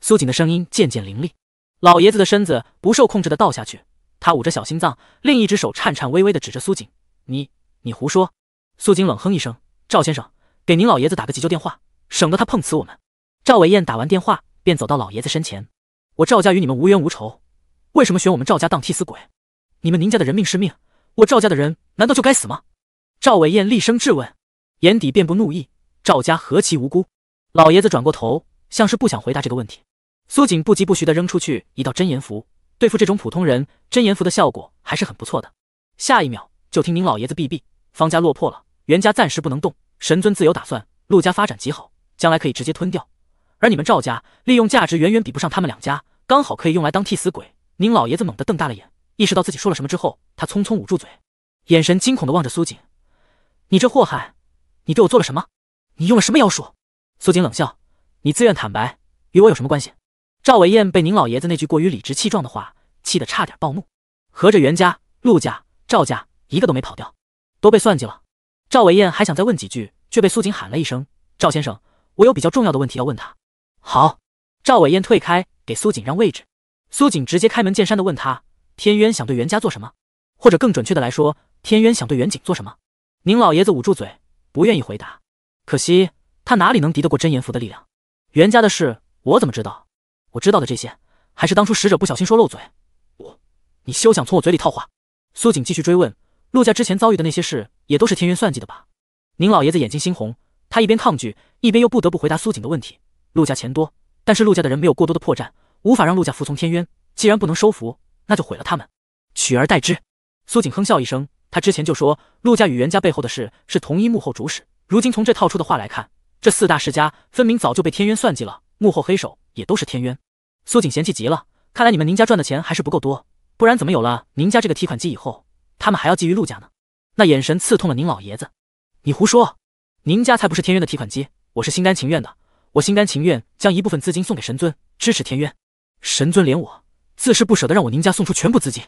苏锦的声音渐渐凌厉，老爷子的身子不受控制的倒下去，他捂着小心脏，另一只手颤颤巍巍的指着苏锦：“你你胡说！”苏锦冷哼一声：“赵先生，给您老爷子打个急救电话，省得他碰瓷我们。”赵伟燕打完电话，便走到老爷子身前。我赵家与你们无冤无仇，为什么选我们赵家当替死鬼？你们宁家的人命是命，我赵家的人难道就该死吗？赵伟燕厉声质问，眼底遍布怒意。赵家何其无辜！老爷子转过头，像是不想回答这个问题。苏锦不疾不徐地扔出去一道真言符，对付这种普通人，真言符的效果还是很不错的。下一秒，就听宁老爷子避避。方家落魄了，袁家暂时不能动，神尊自有打算。陆家发展极好，将来可以直接吞掉。而你们赵家利用价值远远比不上他们两家，刚好可以用来当替死鬼。宁老爷子猛地瞪大了眼，意识到自己说了什么之后，他匆匆捂住嘴，眼神惊恐地望着苏锦：“你这祸害，你对我做了什么？你用了什么妖术？”苏锦冷笑：“你自愿坦白，与我有什么关系？”赵伟燕被宁老爷子那句过于理直气壮的话气得差点暴怒，合着袁家、陆家、赵家一个都没跑掉，都被算计了。赵伟燕还想再问几句，却被苏锦喊了一声：“赵先生，我有比较重要的问题要问他。”好，赵伟燕退开，给苏锦让位置。苏锦直接开门见山的问他：天渊想对袁家做什么？或者更准确的来说，天渊想对袁景做什么？宁老爷子捂住嘴，不愿意回答。可惜他哪里能敌得过真言符的力量？袁家的事我怎么知道？我知道的这些，还是当初使者不小心说漏嘴。我，你休想从我嘴里套话。苏锦继续追问：陆家之前遭遇的那些事，也都是天渊算计的吧？宁老爷子眼睛猩红，他一边抗拒，一边又不得不回答苏锦的问题。陆家钱多，但是陆家的人没有过多的破绽，无法让陆家服从天渊。既然不能收服，那就毁了他们，取而代之。苏锦哼笑一声，他之前就说陆家与袁家背后的事是同一幕后主使，如今从这套出的话来看，这四大世家分明早就被天渊算计了，幕后黑手也都是天渊。苏锦嫌弃极了，看来你们宁家赚的钱还是不够多，不然怎么有了宁家这个提款机以后，他们还要觊觎陆家呢？那眼神刺痛了宁老爷子，你胡说，宁家才不是天渊的提款机，我是心甘情愿的。我心甘情愿将一部分资金送给神尊，支持田渊。神尊怜我，自是不舍得让我宁家送出全部资金。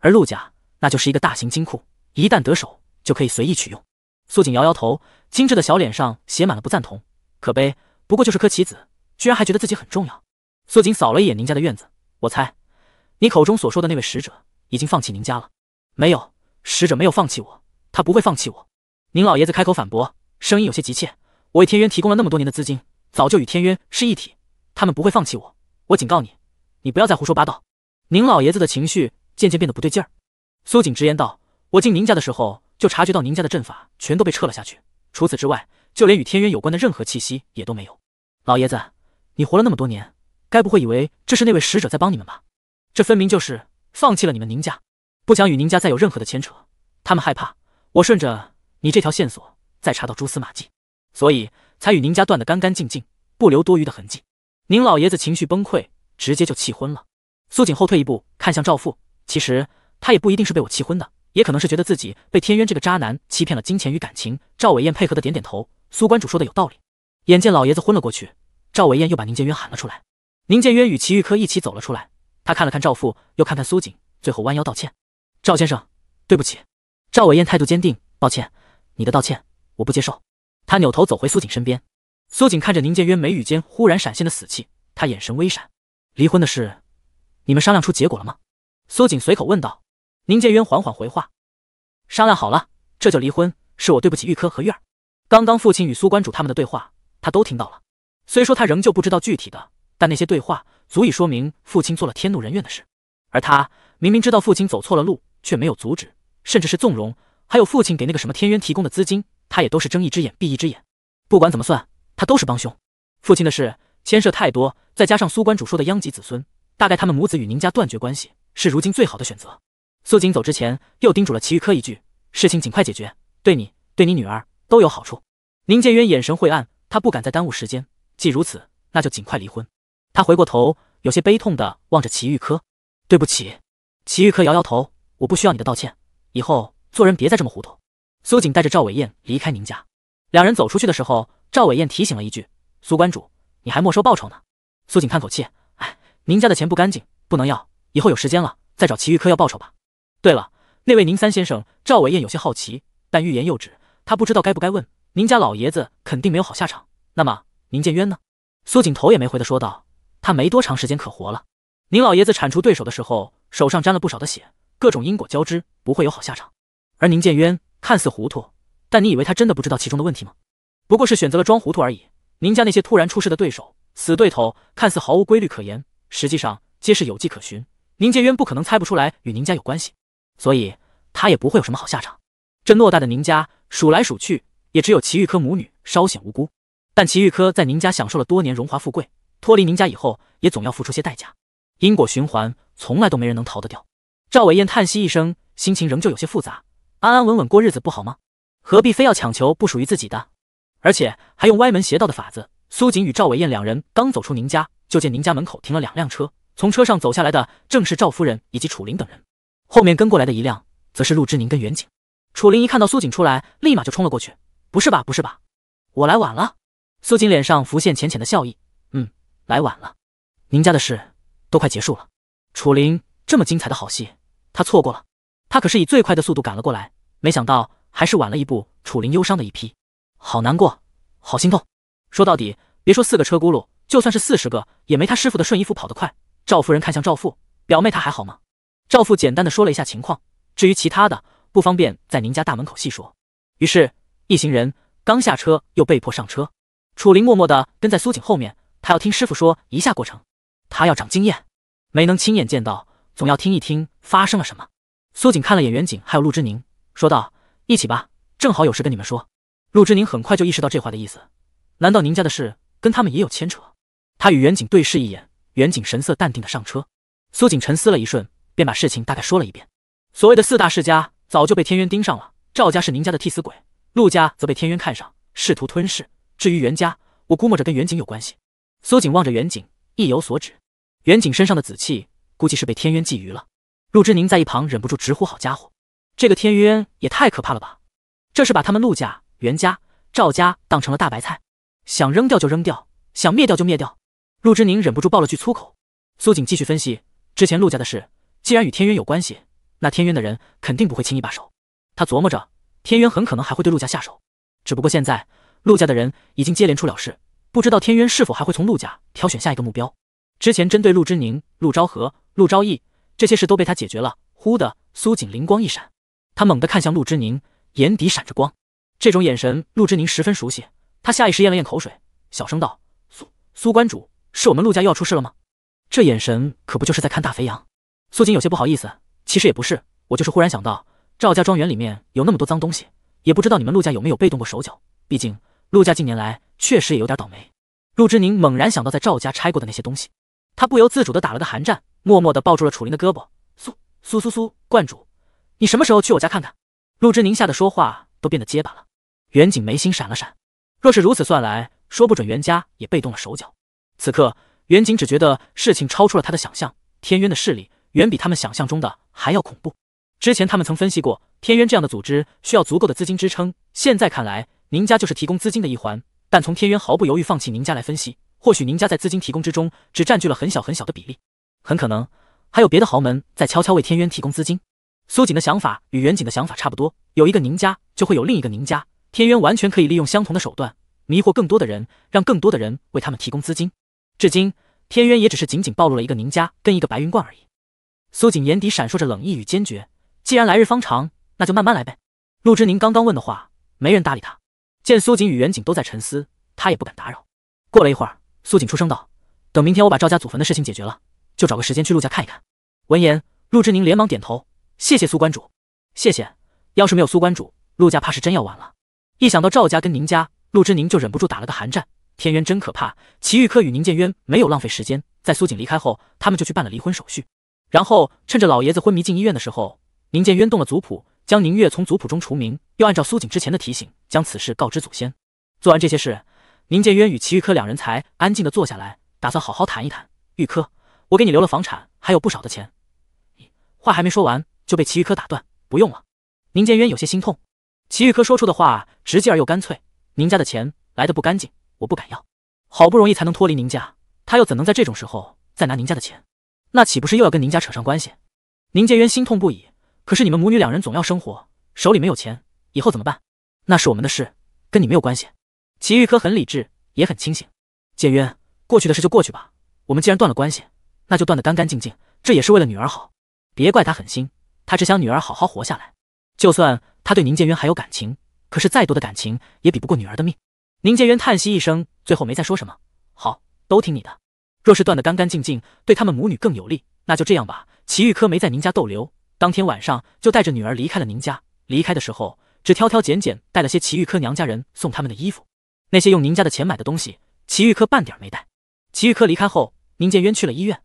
而陆家，那就是一个大型金库，一旦得手，就可以随意取用。苏锦摇摇头，精致的小脸上写满了不赞同。可悲，不过就是颗棋子，居然还觉得自己很重要。苏锦扫了一眼宁家的院子，我猜，你口中所说的那位使者已经放弃宁家了？没有，使者没有放弃我，他不会放弃我。宁老爷子开口反驳，声音有些急切。我为天渊提供了那么多年的资金。早就与天渊是一体，他们不会放弃我。我警告你，你不要再胡说八道。宁老爷子的情绪渐渐变得不对劲儿。苏锦直言道：“我进宁家的时候，就察觉到宁家的阵法全都被撤了下去。除此之外，就连与天渊有关的任何气息也都没有。老爷子，你活了那么多年，该不会以为这是那位使者在帮你们吧？这分明就是放弃了你们宁家，不想与宁家再有任何的牵扯。他们害怕我顺着你这条线索再查到蛛丝马迹，所以。”才与宁家断得干干净净，不留多余的痕迹。宁老爷子情绪崩溃，直接就气昏了。苏锦后退一步，看向赵父。其实他也不一定是被我气昏的，也可能是觉得自己被天渊这个渣男欺骗了金钱与感情。赵伟燕配合的点点头。苏观主说的有道理。眼见老爷子昏了过去，赵伟燕又把宁建渊喊了出来。宁建渊与齐玉科一起走了出来。他看了看赵父，又看看苏锦，最后弯腰道歉：“赵先生，对不起。”赵伟燕态度坚定：“抱歉，你的道歉我不接受。”他扭头走回苏锦身边，苏锦看着宁建渊眉宇间忽然闪现的死气，他眼神微闪。离婚的事，你们商量出结果了吗？苏锦随口问道。宁建渊缓缓回话：“商量好了，这就离婚。是我对不起玉科和玉儿。刚刚父亲与苏观主他们的对话，他都听到了。虽说他仍旧不知道具体的，但那些对话足以说明父亲做了天怒人怨的事。而他明明知道父亲走错了路，却没有阻止，甚至是纵容。还有父亲给那个什么天渊提供的资金。”他也都是睁一只眼闭一只眼，不管怎么算，他都是帮凶。父亲的事牵涉太多，再加上苏观主说的殃及子孙，大概他们母子与宁家断绝关系是如今最好的选择。苏锦走之前又叮嘱了齐玉科一句：“事情尽快解决，对你对你女儿都有好处。”宁建渊眼神晦暗，他不敢再耽误时间。既如此，那就尽快离婚。他回过头，有些悲痛的望着齐玉科：“对不起。”齐玉科摇摇头：“我不需要你的道歉，以后做人别再这么糊涂。”苏锦带着赵伟燕离开宁家，两人走出去的时候，赵伟燕提醒了一句：“苏观主，你还没收报酬呢。”苏锦叹口气：“哎，宁家的钱不干净，不能要。以后有时间了再找齐玉科要报酬吧。对了，那位宁三先生。”赵伟燕有些好奇，但欲言又止。他不知道该不该问，宁家老爷子肯定没有好下场。那么宁建渊呢？苏锦头也没回的说道：“他没多长时间可活了。宁老爷子铲除对手的时候，手上沾了不少的血，各种因果交织，不会有好下场。而宁建渊……”看似糊涂，但你以为他真的不知道其中的问题吗？不过是选择了装糊涂而已。宁家那些突然出事的对手、死对头，看似毫无规律可言，实际上皆是有迹可循。宁杰渊不可能猜不出来与宁家有关系，所以他也不会有什么好下场。这偌大的宁家，数来数去，也只有齐玉科母女稍显无辜。但齐玉科在宁家享受了多年荣华富贵，脱离宁家以后，也总要付出些代价。因果循环，从来都没人能逃得掉。赵伟燕叹息一声，心情仍旧有些复杂。安安稳稳过日子不好吗？何必非要强求不属于自己的，而且还用歪门邪道的法子。苏锦与赵伟燕两人刚走出宁家，就见宁家门口停了两辆车，从车上走下来的正是赵夫人以及楚林等人，后面跟过来的一辆，则是陆之宁跟远景。楚林一看到苏锦出来，立马就冲了过去。不是吧，不是吧，我来晚了。苏锦脸上浮现浅浅的笑意，嗯，来晚了。宁家的事都快结束了，楚林这么精彩的好戏，他错过了。他可是以最快的速度赶了过来，没想到还是晚了一步。楚林忧伤的一批，好难过，好心痛。说到底，别说四个车轱辘，就算是四十个，也没他师傅的顺衣服跑得快。赵夫人看向赵父表妹，她还好吗？赵父简单的说了一下情况，至于其他的，不方便在您家大门口细说。于是，一行人刚下车，又被迫上车。楚林默默的跟在苏锦后面，他要听师傅说一下过程，他要长经验。没能亲眼见到，总要听一听发生了什么。苏锦看了眼袁景，还有陆之宁，说道：“一起吧，正好有事跟你们说。”陆之宁很快就意识到这话的意思，难道宁家的事跟他们也有牵扯？他与袁景对视一眼，袁景神色淡定的上车。苏锦沉思了一瞬，便把事情大概说了一遍。所谓的四大世家早就被天渊盯上了，赵家是宁家的替死鬼，陆家则被天渊看上，试图吞噬。至于袁家，我估摸着跟袁景有关系。苏锦望着袁景，意有所指。袁景身上的紫气，估计是被天渊觊觎了。陆之宁在一旁忍不住直呼：“好家伙，这个天渊也太可怕了吧！这是把他们陆家、袁家、赵家当成了大白菜，想扔掉就扔掉，想灭掉就灭掉。”陆之宁忍不住爆了句粗口。苏锦继续分析之前陆家的事，既然与天渊有关系，那天渊的人肯定不会轻易罢手。他琢磨着，天渊很可能还会对陆家下手，只不过现在陆家的人已经接连出了事，不知道天渊是否还会从陆家挑选下一个目标。之前针对陆之宁、陆昭和、陆昭义。这些事都被他解决了。忽的，苏锦灵光一闪，他猛地看向陆之宁，眼底闪着光。这种眼神，陆之宁十分熟悉。他下意识咽了咽口水，小声道：“苏苏观主，是我们陆家又要出事了吗？”这眼神可不就是在看大肥羊？苏锦有些不好意思。其实也不是，我就是忽然想到，赵家庄园里面有那么多脏东西，也不知道你们陆家有没有被动过手脚。毕竟陆家近年来确实也有点倒霉。陆之宁猛然想到在赵家拆过的那些东西，他不由自主地打了个寒战。默默的抱住了楚林的胳膊，苏苏苏苏观主，你什么时候去我家看看？陆之宁吓得说话都变得结巴了。袁景眉心闪了闪，若是如此算来，说不准袁家也被动了手脚。此刻袁景只觉得事情超出了他的想象，天渊的势力远比他们想象中的还要恐怖。之前他们曾分析过，天渊这样的组织需要足够的资金支撑，现在看来，宁家就是提供资金的一环。但从天渊毫不犹豫放弃宁家来分析，或许宁家在资金提供之中只占据了很小很小的比例。很可能还有别的豪门在悄悄为天渊提供资金。苏锦的想法与远景的想法差不多，有一个宁家就会有另一个宁家，天渊完全可以利用相同的手段迷惑更多的人，让更多的人为他们提供资金。至今，天渊也只是仅仅暴露了一个宁家跟一个白云观而已。苏锦眼底闪烁着冷意与坚决，既然来日方长，那就慢慢来呗。陆之宁刚刚问的话，没人搭理他。见苏锦与远景都在沉思，他也不敢打扰。过了一会儿，苏锦出声道：“等明天我把赵家祖坟的事情解决了。”就找个时间去陆家看一看。闻言，陆之宁连忙点头，谢谢苏关主，谢谢。要是没有苏关主，陆家怕是真要完了。一想到赵家跟宁家，陆之宁就忍不住打了个寒战。天渊真可怕。齐玉科与宁建渊没有浪费时间，在苏锦离开后，他们就去办了离婚手续。然后趁着老爷子昏迷进医院的时候，宁建渊动了族谱，将宁月从族谱中除名，又按照苏锦之前的提醒，将此事告知祖先。做完这些事，宁建渊与齐玉科两人才安静的坐下来，打算好好谈一谈。玉科。我给你留了房产，还有不少的钱。话还没说完，就被齐玉科打断：“不用了。”宁建渊有些心痛。齐玉科说出的话直接而又干脆：“宁家的钱来的不干净，我不敢要。好不容易才能脱离宁家，他又怎能在这种时候再拿宁家的钱？那岂不是又要跟宁家扯上关系？”宁建渊心痛不已。可是你们母女两人总要生活，手里没有钱，以后怎么办？那是我们的事，跟你没有关系。齐玉科很理智，也很清醒。建渊，过去的事就过去吧。我们既然断了关系。那就断得干干净净，这也是为了女儿好。别怪他狠心，他只想女儿好好活下来。就算他对宁建渊还有感情，可是再多的感情也比不过女儿的命。宁建渊叹息一声，最后没再说什么。好，都听你的。若是断得干干净净，对他们母女更有利，那就这样吧。齐玉科没在宁家逗留，当天晚上就带着女儿离开了宁家。离开的时候只挑挑拣拣带了些齐玉科娘家人送他们的衣服，那些用宁家的钱买的东西，齐玉科半点没带。齐玉科离开后，宁建渊去了医院。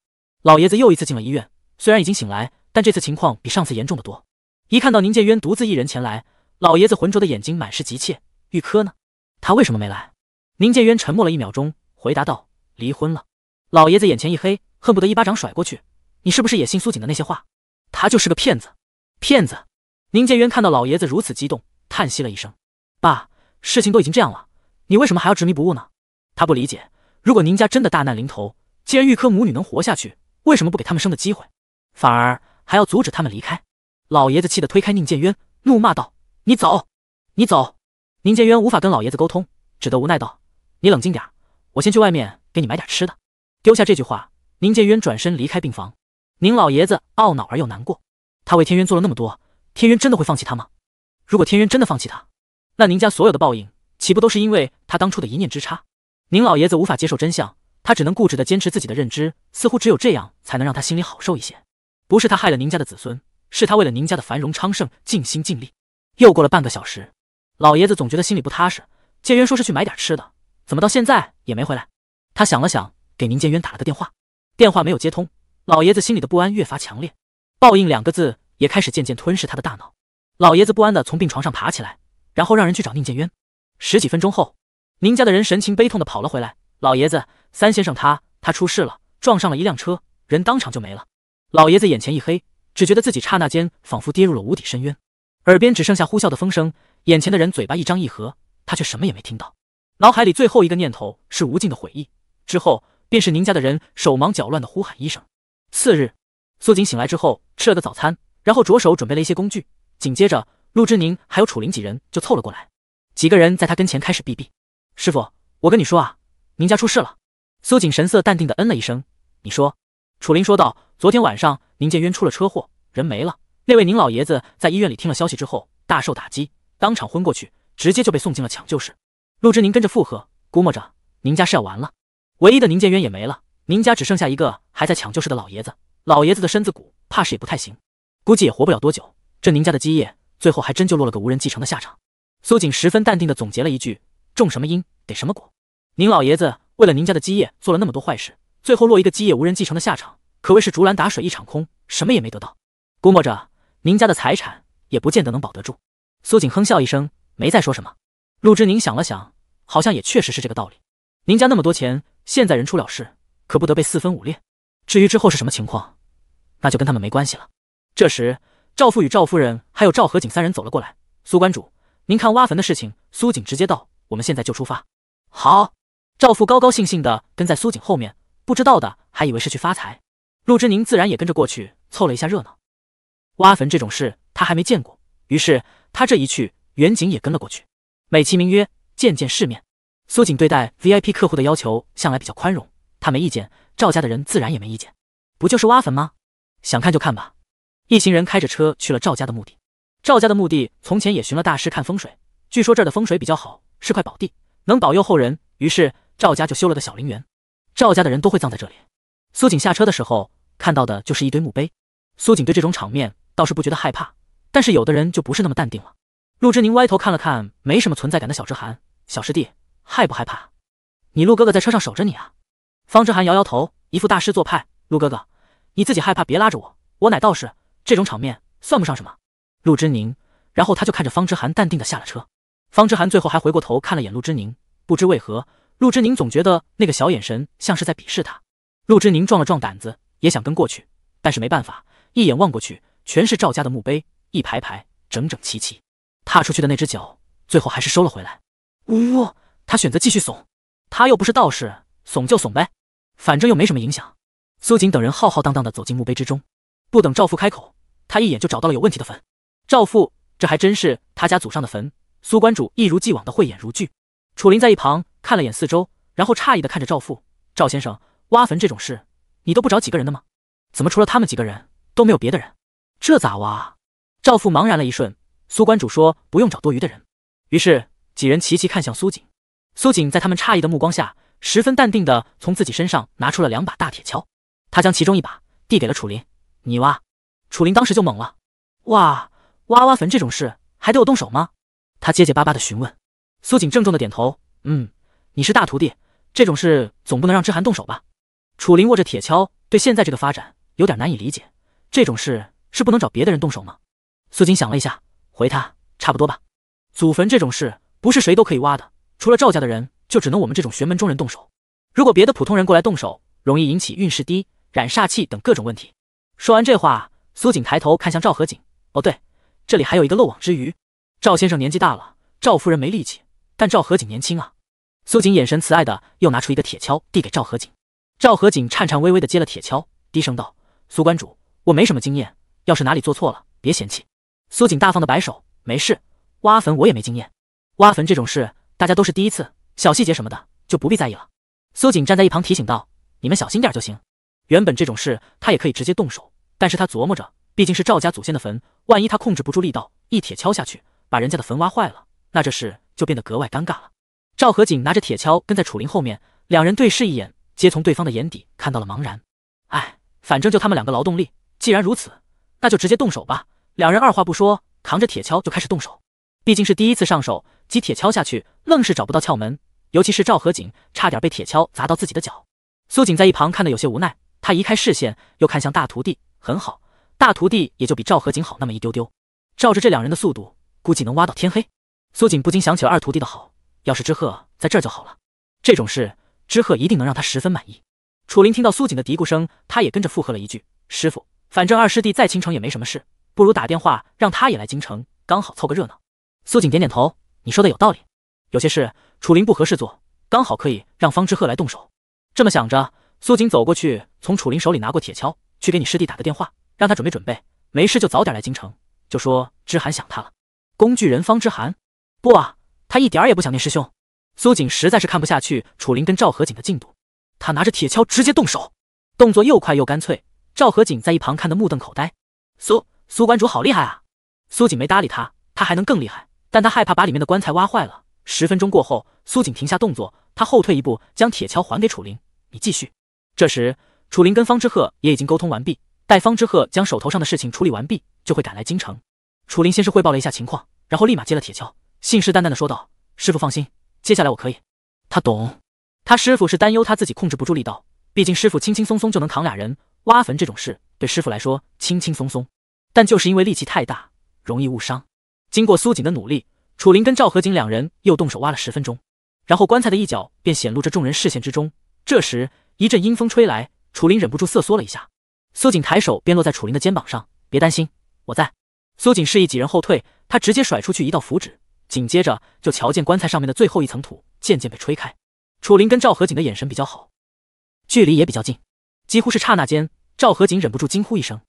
老爷子又一次进了医院，虽然已经醒来，但这次情况比上次严重的多。一看到宁建渊独自一人前来，老爷子浑浊的眼睛满是急切。玉珂呢？他为什么没来？宁建渊沉默了一秒钟，回答道：“离婚了。”老爷子眼前一黑，恨不得一巴掌甩过去。“你是不是也信苏锦的那些话？他就是个骗子！”骗子。宁建渊看到老爷子如此激动，叹息了一声：“爸，事情都已经这样了，你为什么还要执迷不悟呢？”他不理解，如果宁家真的大难临头，既然玉珂母女能活下去，为什么不给他们生的机会，反而还要阻止他们离开？老爷子气得推开宁建渊，怒骂道：“你走，你走！”宁建渊无法跟老爷子沟通，只得无奈道：“你冷静点，我先去外面给你买点吃的。”丢下这句话，宁建渊转身离开病房。宁老爷子懊恼而又难过，他为天渊做了那么多，天渊真的会放弃他吗？如果天渊真的放弃他，那宁家所有的报应岂不都是因为他当初的一念之差？宁老爷子无法接受真相。他只能固执地坚持自己的认知，似乎只有这样才能让他心里好受一些。不是他害了宁家的子孙，是他为了宁家的繁荣昌盛尽心尽力。又过了半个小时，老爷子总觉得心里不踏实。建渊说是去买点吃的，怎么到现在也没回来？他想了想，给宁建渊打了个电话，电话没有接通。老爷子心里的不安越发强烈，报应两个字也开始渐渐吞噬他的大脑。老爷子不安地从病床上爬起来，然后让人去找宁建渊。十几分钟后，宁家的人神情悲痛地跑了回来，老爷子。三先生，他他出事了，撞上了一辆车，人当场就没了。老爷子眼前一黑，只觉得自己刹那间仿佛跌入了无底深渊，耳边只剩下呼啸的风声，眼前的人嘴巴一张一合，他却什么也没听到，脑海里最后一个念头是无尽的悔意，之后便是宁家的人手忙脚乱的呼喊一声。次日，苏锦醒来之后吃了个早餐，然后着手准备了一些工具，紧接着陆之宁还有楚灵几人就凑了过来，几个人在他跟前开始哔哔：“师傅，我跟你说啊，宁家出事了。”苏锦神色淡定的嗯了一声，你说，楚林说道，昨天晚上宁建渊出了车祸，人没了。那位宁老爷子在医院里听了消息之后，大受打击，当场昏过去，直接就被送进了抢救室。陆之宁跟着附和，估摸着宁家是要完了。唯一的宁建渊也没了，宁家只剩下一个还在抢救室的老爷子，老爷子的身子骨怕是也不太行，估计也活不了多久。这宁家的基业，最后还真就落了个无人继承的下场。苏锦十分淡定的总结了一句，种什么因得什么果，宁老爷子。为了您家的基业做了那么多坏事，最后落一个基业无人继承的下场，可谓是竹篮打水一场空，什么也没得到。估摸着您家的财产也不见得能保得住。苏锦哼笑一声，没再说什么。陆之宁想了想，好像也确实是这个道理。您家那么多钱，现在人出了事，可不得被四分五裂？至于之后是什么情况，那就跟他们没关系了。这时，赵父与赵夫人还有赵和景三人走了过来。苏观主，您看挖坟的事情。苏锦直接道：“我们现在就出发。”好。赵父高高兴兴的跟在苏锦后面，不知道的还以为是去发财。陆之宁自然也跟着过去凑了一下热闹。挖坟这种事他还没见过，于是他这一去，袁景也跟了过去，美其名曰见见世面。苏锦对待 VIP 客户的要求向来比较宽容，他没意见，赵家的人自然也没意见。不就是挖坟吗？想看就看吧。一行人开着车去了赵家的墓地。赵家的墓地从前也寻了大师看风水，据说这儿的风水比较好，是块宝地，能保佑后人。于是。赵家就修了个小陵园，赵家的人都会葬在这里。苏锦下车的时候看到的就是一堆墓碑。苏锦对这种场面倒是不觉得害怕，但是有的人就不是那么淡定了。陆之宁歪头看了看没什么存在感的小之寒，小师弟害不害怕？你陆哥哥在车上守着你啊。方之寒摇摇头，一副大师做派。陆哥哥，你自己害怕别拉着我，我乃道士，这种场面算不上什么。陆之宁，然后他就看着方之寒淡定的下了车。方之寒最后还回过头看了眼陆之宁，不知为何。陆之宁总觉得那个小眼神像是在鄙视他。陆之宁壮了壮胆子，也想跟过去，但是没办法，一眼望过去全是赵家的墓碑，一排排，整整齐齐。踏出去的那只脚，最后还是收了回来。呜呜，他选择继续怂。他又不是道士，怂就怂呗，反正又没什么影响。苏锦等人浩浩荡荡的走进墓碑之中，不等赵父开口，他一眼就找到了有问题的坟。赵父，这还真是他家祖上的坟。苏观主一如既往的慧眼如炬。楚林在一旁。看了眼四周，然后诧异的看着赵父：“赵先生，挖坟这种事，你都不找几个人的吗？怎么除了他们几个人都没有别的人？这咋挖？”赵父茫然了一瞬。苏观主说：“不用找多余的人。”于是几人齐齐看向苏锦。苏锦在他们诧异的目光下，十分淡定的从自己身上拿出了两把大铁锹。他将其中一把递给了楚林：“你挖。”楚林当时就懵了：“哇，挖挖坟这种事还得我动手吗？”他结结巴巴的询问。苏锦郑重的点头：“嗯。”你是大徒弟，这种事总不能让知寒动手吧？楚林握着铁锹，对现在这个发展有点难以理解。这种事是不能找别的人动手吗？苏锦想了一下，回他差不多吧。祖坟这种事不是谁都可以挖的，除了赵家的人，就只能我们这种玄门中人动手。如果别的普通人过来动手，容易引起运势低、染煞气等各种问题。说完这话，苏锦抬头看向赵和景，哦对，这里还有一个漏网之鱼。赵先生年纪大了，赵夫人没力气，但赵和景年轻啊。苏锦眼神慈爱的，又拿出一个铁锹递给赵和锦，赵和锦颤颤巍巍的接了铁锹，低声道：“苏观主，我没什么经验，要是哪里做错了，别嫌弃。”苏锦大方的摆手：“没事，挖坟我也没经验，挖坟这种事大家都是第一次，小细节什么的就不必在意了。”苏锦站在一旁提醒道：“你们小心点就行。”原本这种事他也可以直接动手，但是他琢磨着，毕竟是赵家祖先的坟，万一他控制不住力道，一铁锹下去把人家的坟挖坏了，那这事就变得格外尴尬了。赵和景拿着铁锹跟在楚林后面，两人对视一眼，皆从对方的眼底看到了茫然。哎，反正就他们两个劳动力，既然如此，那就直接动手吧。两人二话不说，扛着铁锹就开始动手。毕竟是第一次上手，几铁锹下去，愣是找不到窍门。尤其是赵和景，差点被铁锹砸到自己的脚。苏锦在一旁看得有些无奈，他移开视线，又看向大徒弟。很好，大徒弟也就比赵和景好那么一丢丢。照着这两人的速度，估计能挖到天黑。苏锦不禁想起了二徒弟的好。要是知鹤在这儿就好了，这种事知鹤一定能让他十分满意。楚林听到苏锦的嘀咕声，他也跟着附和了一句：“师傅，反正二师弟在京城也没什么事，不如打电话让他也来京城，刚好凑个热闹。”苏锦点点头：“你说的有道理，有些事楚林不合适做，刚好可以让方知鹤来动手。”这么想着，苏锦走过去，从楚林手里拿过铁锹，去给你师弟打个电话，让他准备准备，没事就早点来京城，就说知寒想他了。工具人方知寒？不啊。他一点儿也不想念师兄。苏锦实在是看不下去楚林跟赵和锦的进度，他拿着铁锹直接动手，动作又快又干脆。赵和锦在一旁看得目瞪口呆，苏苏馆主好厉害啊！苏锦没搭理他，他还能更厉害，但他害怕把里面的棺材挖坏了。十分钟过后，苏锦停下动作，他后退一步，将铁锹还给楚林，你继续。这时，楚林跟方之鹤也已经沟通完毕，待方之鹤将手头上的事情处理完毕，就会赶来京城。楚林先是汇报了一下情况，然后立马接了铁锹。信誓旦旦的说道：“师傅放心，接下来我可以。”他懂，他师傅是担忧他自己控制不住力道，毕竟师傅轻轻松松就能扛俩人，挖坟这种事对师傅来说轻轻松松。但就是因为力气太大，容易误伤。经过苏锦的努力，楚林跟赵和锦两人又动手挖了十分钟，然后棺材的一角便显露着众人视线之中。这时一阵阴风吹来，楚林忍不住瑟缩了一下。苏锦抬手便落在楚林的肩膀上：“别担心，我在。”苏锦示意几人后退，他直接甩出去一道符纸。紧接着就瞧见棺材上面的最后一层土渐渐被吹开，楚林跟赵和景的眼神比较好，距离也比较近，几乎是刹那间，赵和景忍不住惊呼一声，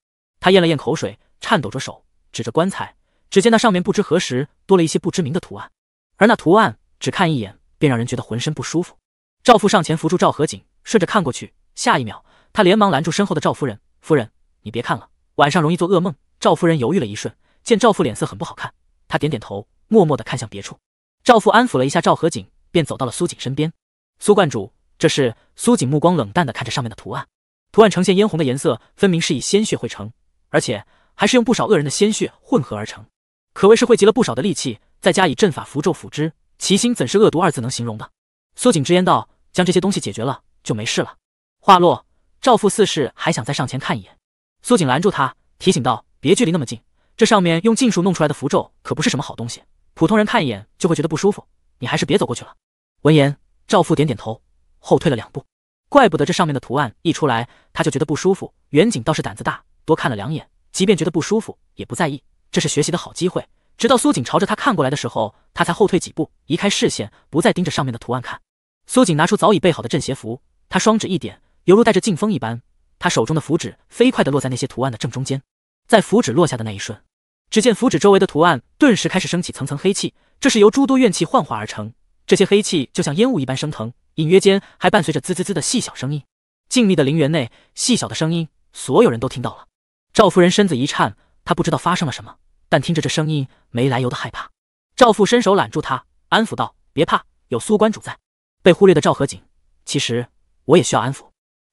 他咽了咽口水，颤抖着手指着棺材，只见那上面不知何时多了一些不知名的图案，而那图案只看一眼便让人觉得浑身不舒服。赵父上前扶住赵和景，顺着看过去，下一秒他连忙拦住身后的赵夫人：“夫人，你别看了，晚上容易做噩梦。”赵夫人犹豫了一瞬，见赵父脸色很不好看，她点点头。默默地看向别处，赵父安抚了一下赵和锦，便走到了苏锦身边。苏观主，这是苏锦目光冷淡地看着上面的图案，图案呈现嫣红的颜色，分明是以鲜血汇成，而且还是用不少恶人的鲜血混合而成，可谓是汇集了不少的戾气，再加以阵法符咒辅之，其心怎是“恶毒”二字能形容的？苏锦直言道：“将这些东西解决了，就没事了。”话落，赵父似是还想再上前看一眼，苏锦拦住他，提醒道：“别距离那么近，这上面用禁术弄出来的符咒可不是什么好东西。”普通人看一眼就会觉得不舒服，你还是别走过去了。闻言，赵父点点头，后退了两步。怪不得这上面的图案一出来，他就觉得不舒服。袁景倒是胆子大，多看了两眼，即便觉得不舒服也不在意，这是学习的好机会。直到苏锦朝着他看过来的时候，他才后退几步，移开视线，不再盯着上面的图案看。苏锦拿出早已备好的镇邪符，他双指一点，犹如带着劲风一般，他手中的符纸飞快的落在那些图案的正中间，在符纸落下的那一瞬。只见符纸周围的图案顿时开始升起层层黑气，这是由诸多怨气幻化而成。这些黑气就像烟雾一般升腾，隐约间还伴随着滋滋滋的细小声音。静谧的陵园内，细小的声音，所有人都听到了。赵夫人身子一颤，她不知道发生了什么，但听着这声音，没来由的害怕。赵父伸手揽住她，安抚道：“别怕，有苏观主在。”被忽略的赵和景，其实我也需要安抚。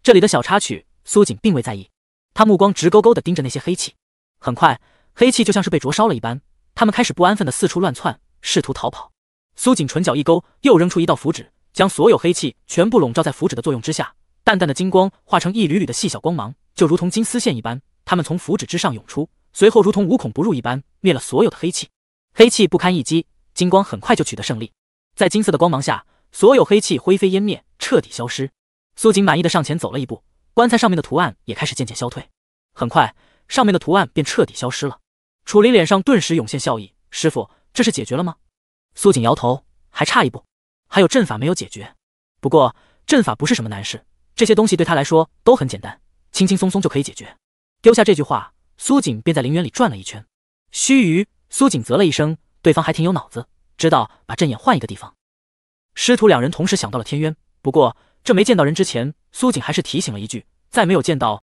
这里的小插曲，苏锦并未在意，他目光直勾勾地盯着那些黑气，很快。黑气就像是被灼烧了一般，他们开始不安分的四处乱窜，试图逃跑。苏锦唇角一勾，又扔出一道符纸，将所有黑气全部笼罩在符纸的作用之下。淡淡的金光化成一缕缕的细小光芒，就如同金丝线一般，他们从符纸之上涌出，随后如同无孔不入一般灭了所有的黑气。黑气不堪一击，金光很快就取得胜利。在金色的光芒下，所有黑气灰飞烟灭，彻底消失。苏锦满意的上前走了一步，棺材上面的图案也开始渐渐消退，很快，上面的图案便彻底消失了。楚林脸上顿时涌现笑意，师傅，这是解决了吗？苏锦摇头，还差一步，还有阵法没有解决。不过阵法不是什么难事，这些东西对他来说都很简单，轻轻松松就可以解决。丢下这句话，苏锦便在陵园里转了一圈。须臾，苏锦啧了一声，对方还挺有脑子，知道把阵眼换一个地方。师徒两人同时想到了天渊，不过这没见到人之前，苏锦还是提醒了一句，再没有见到。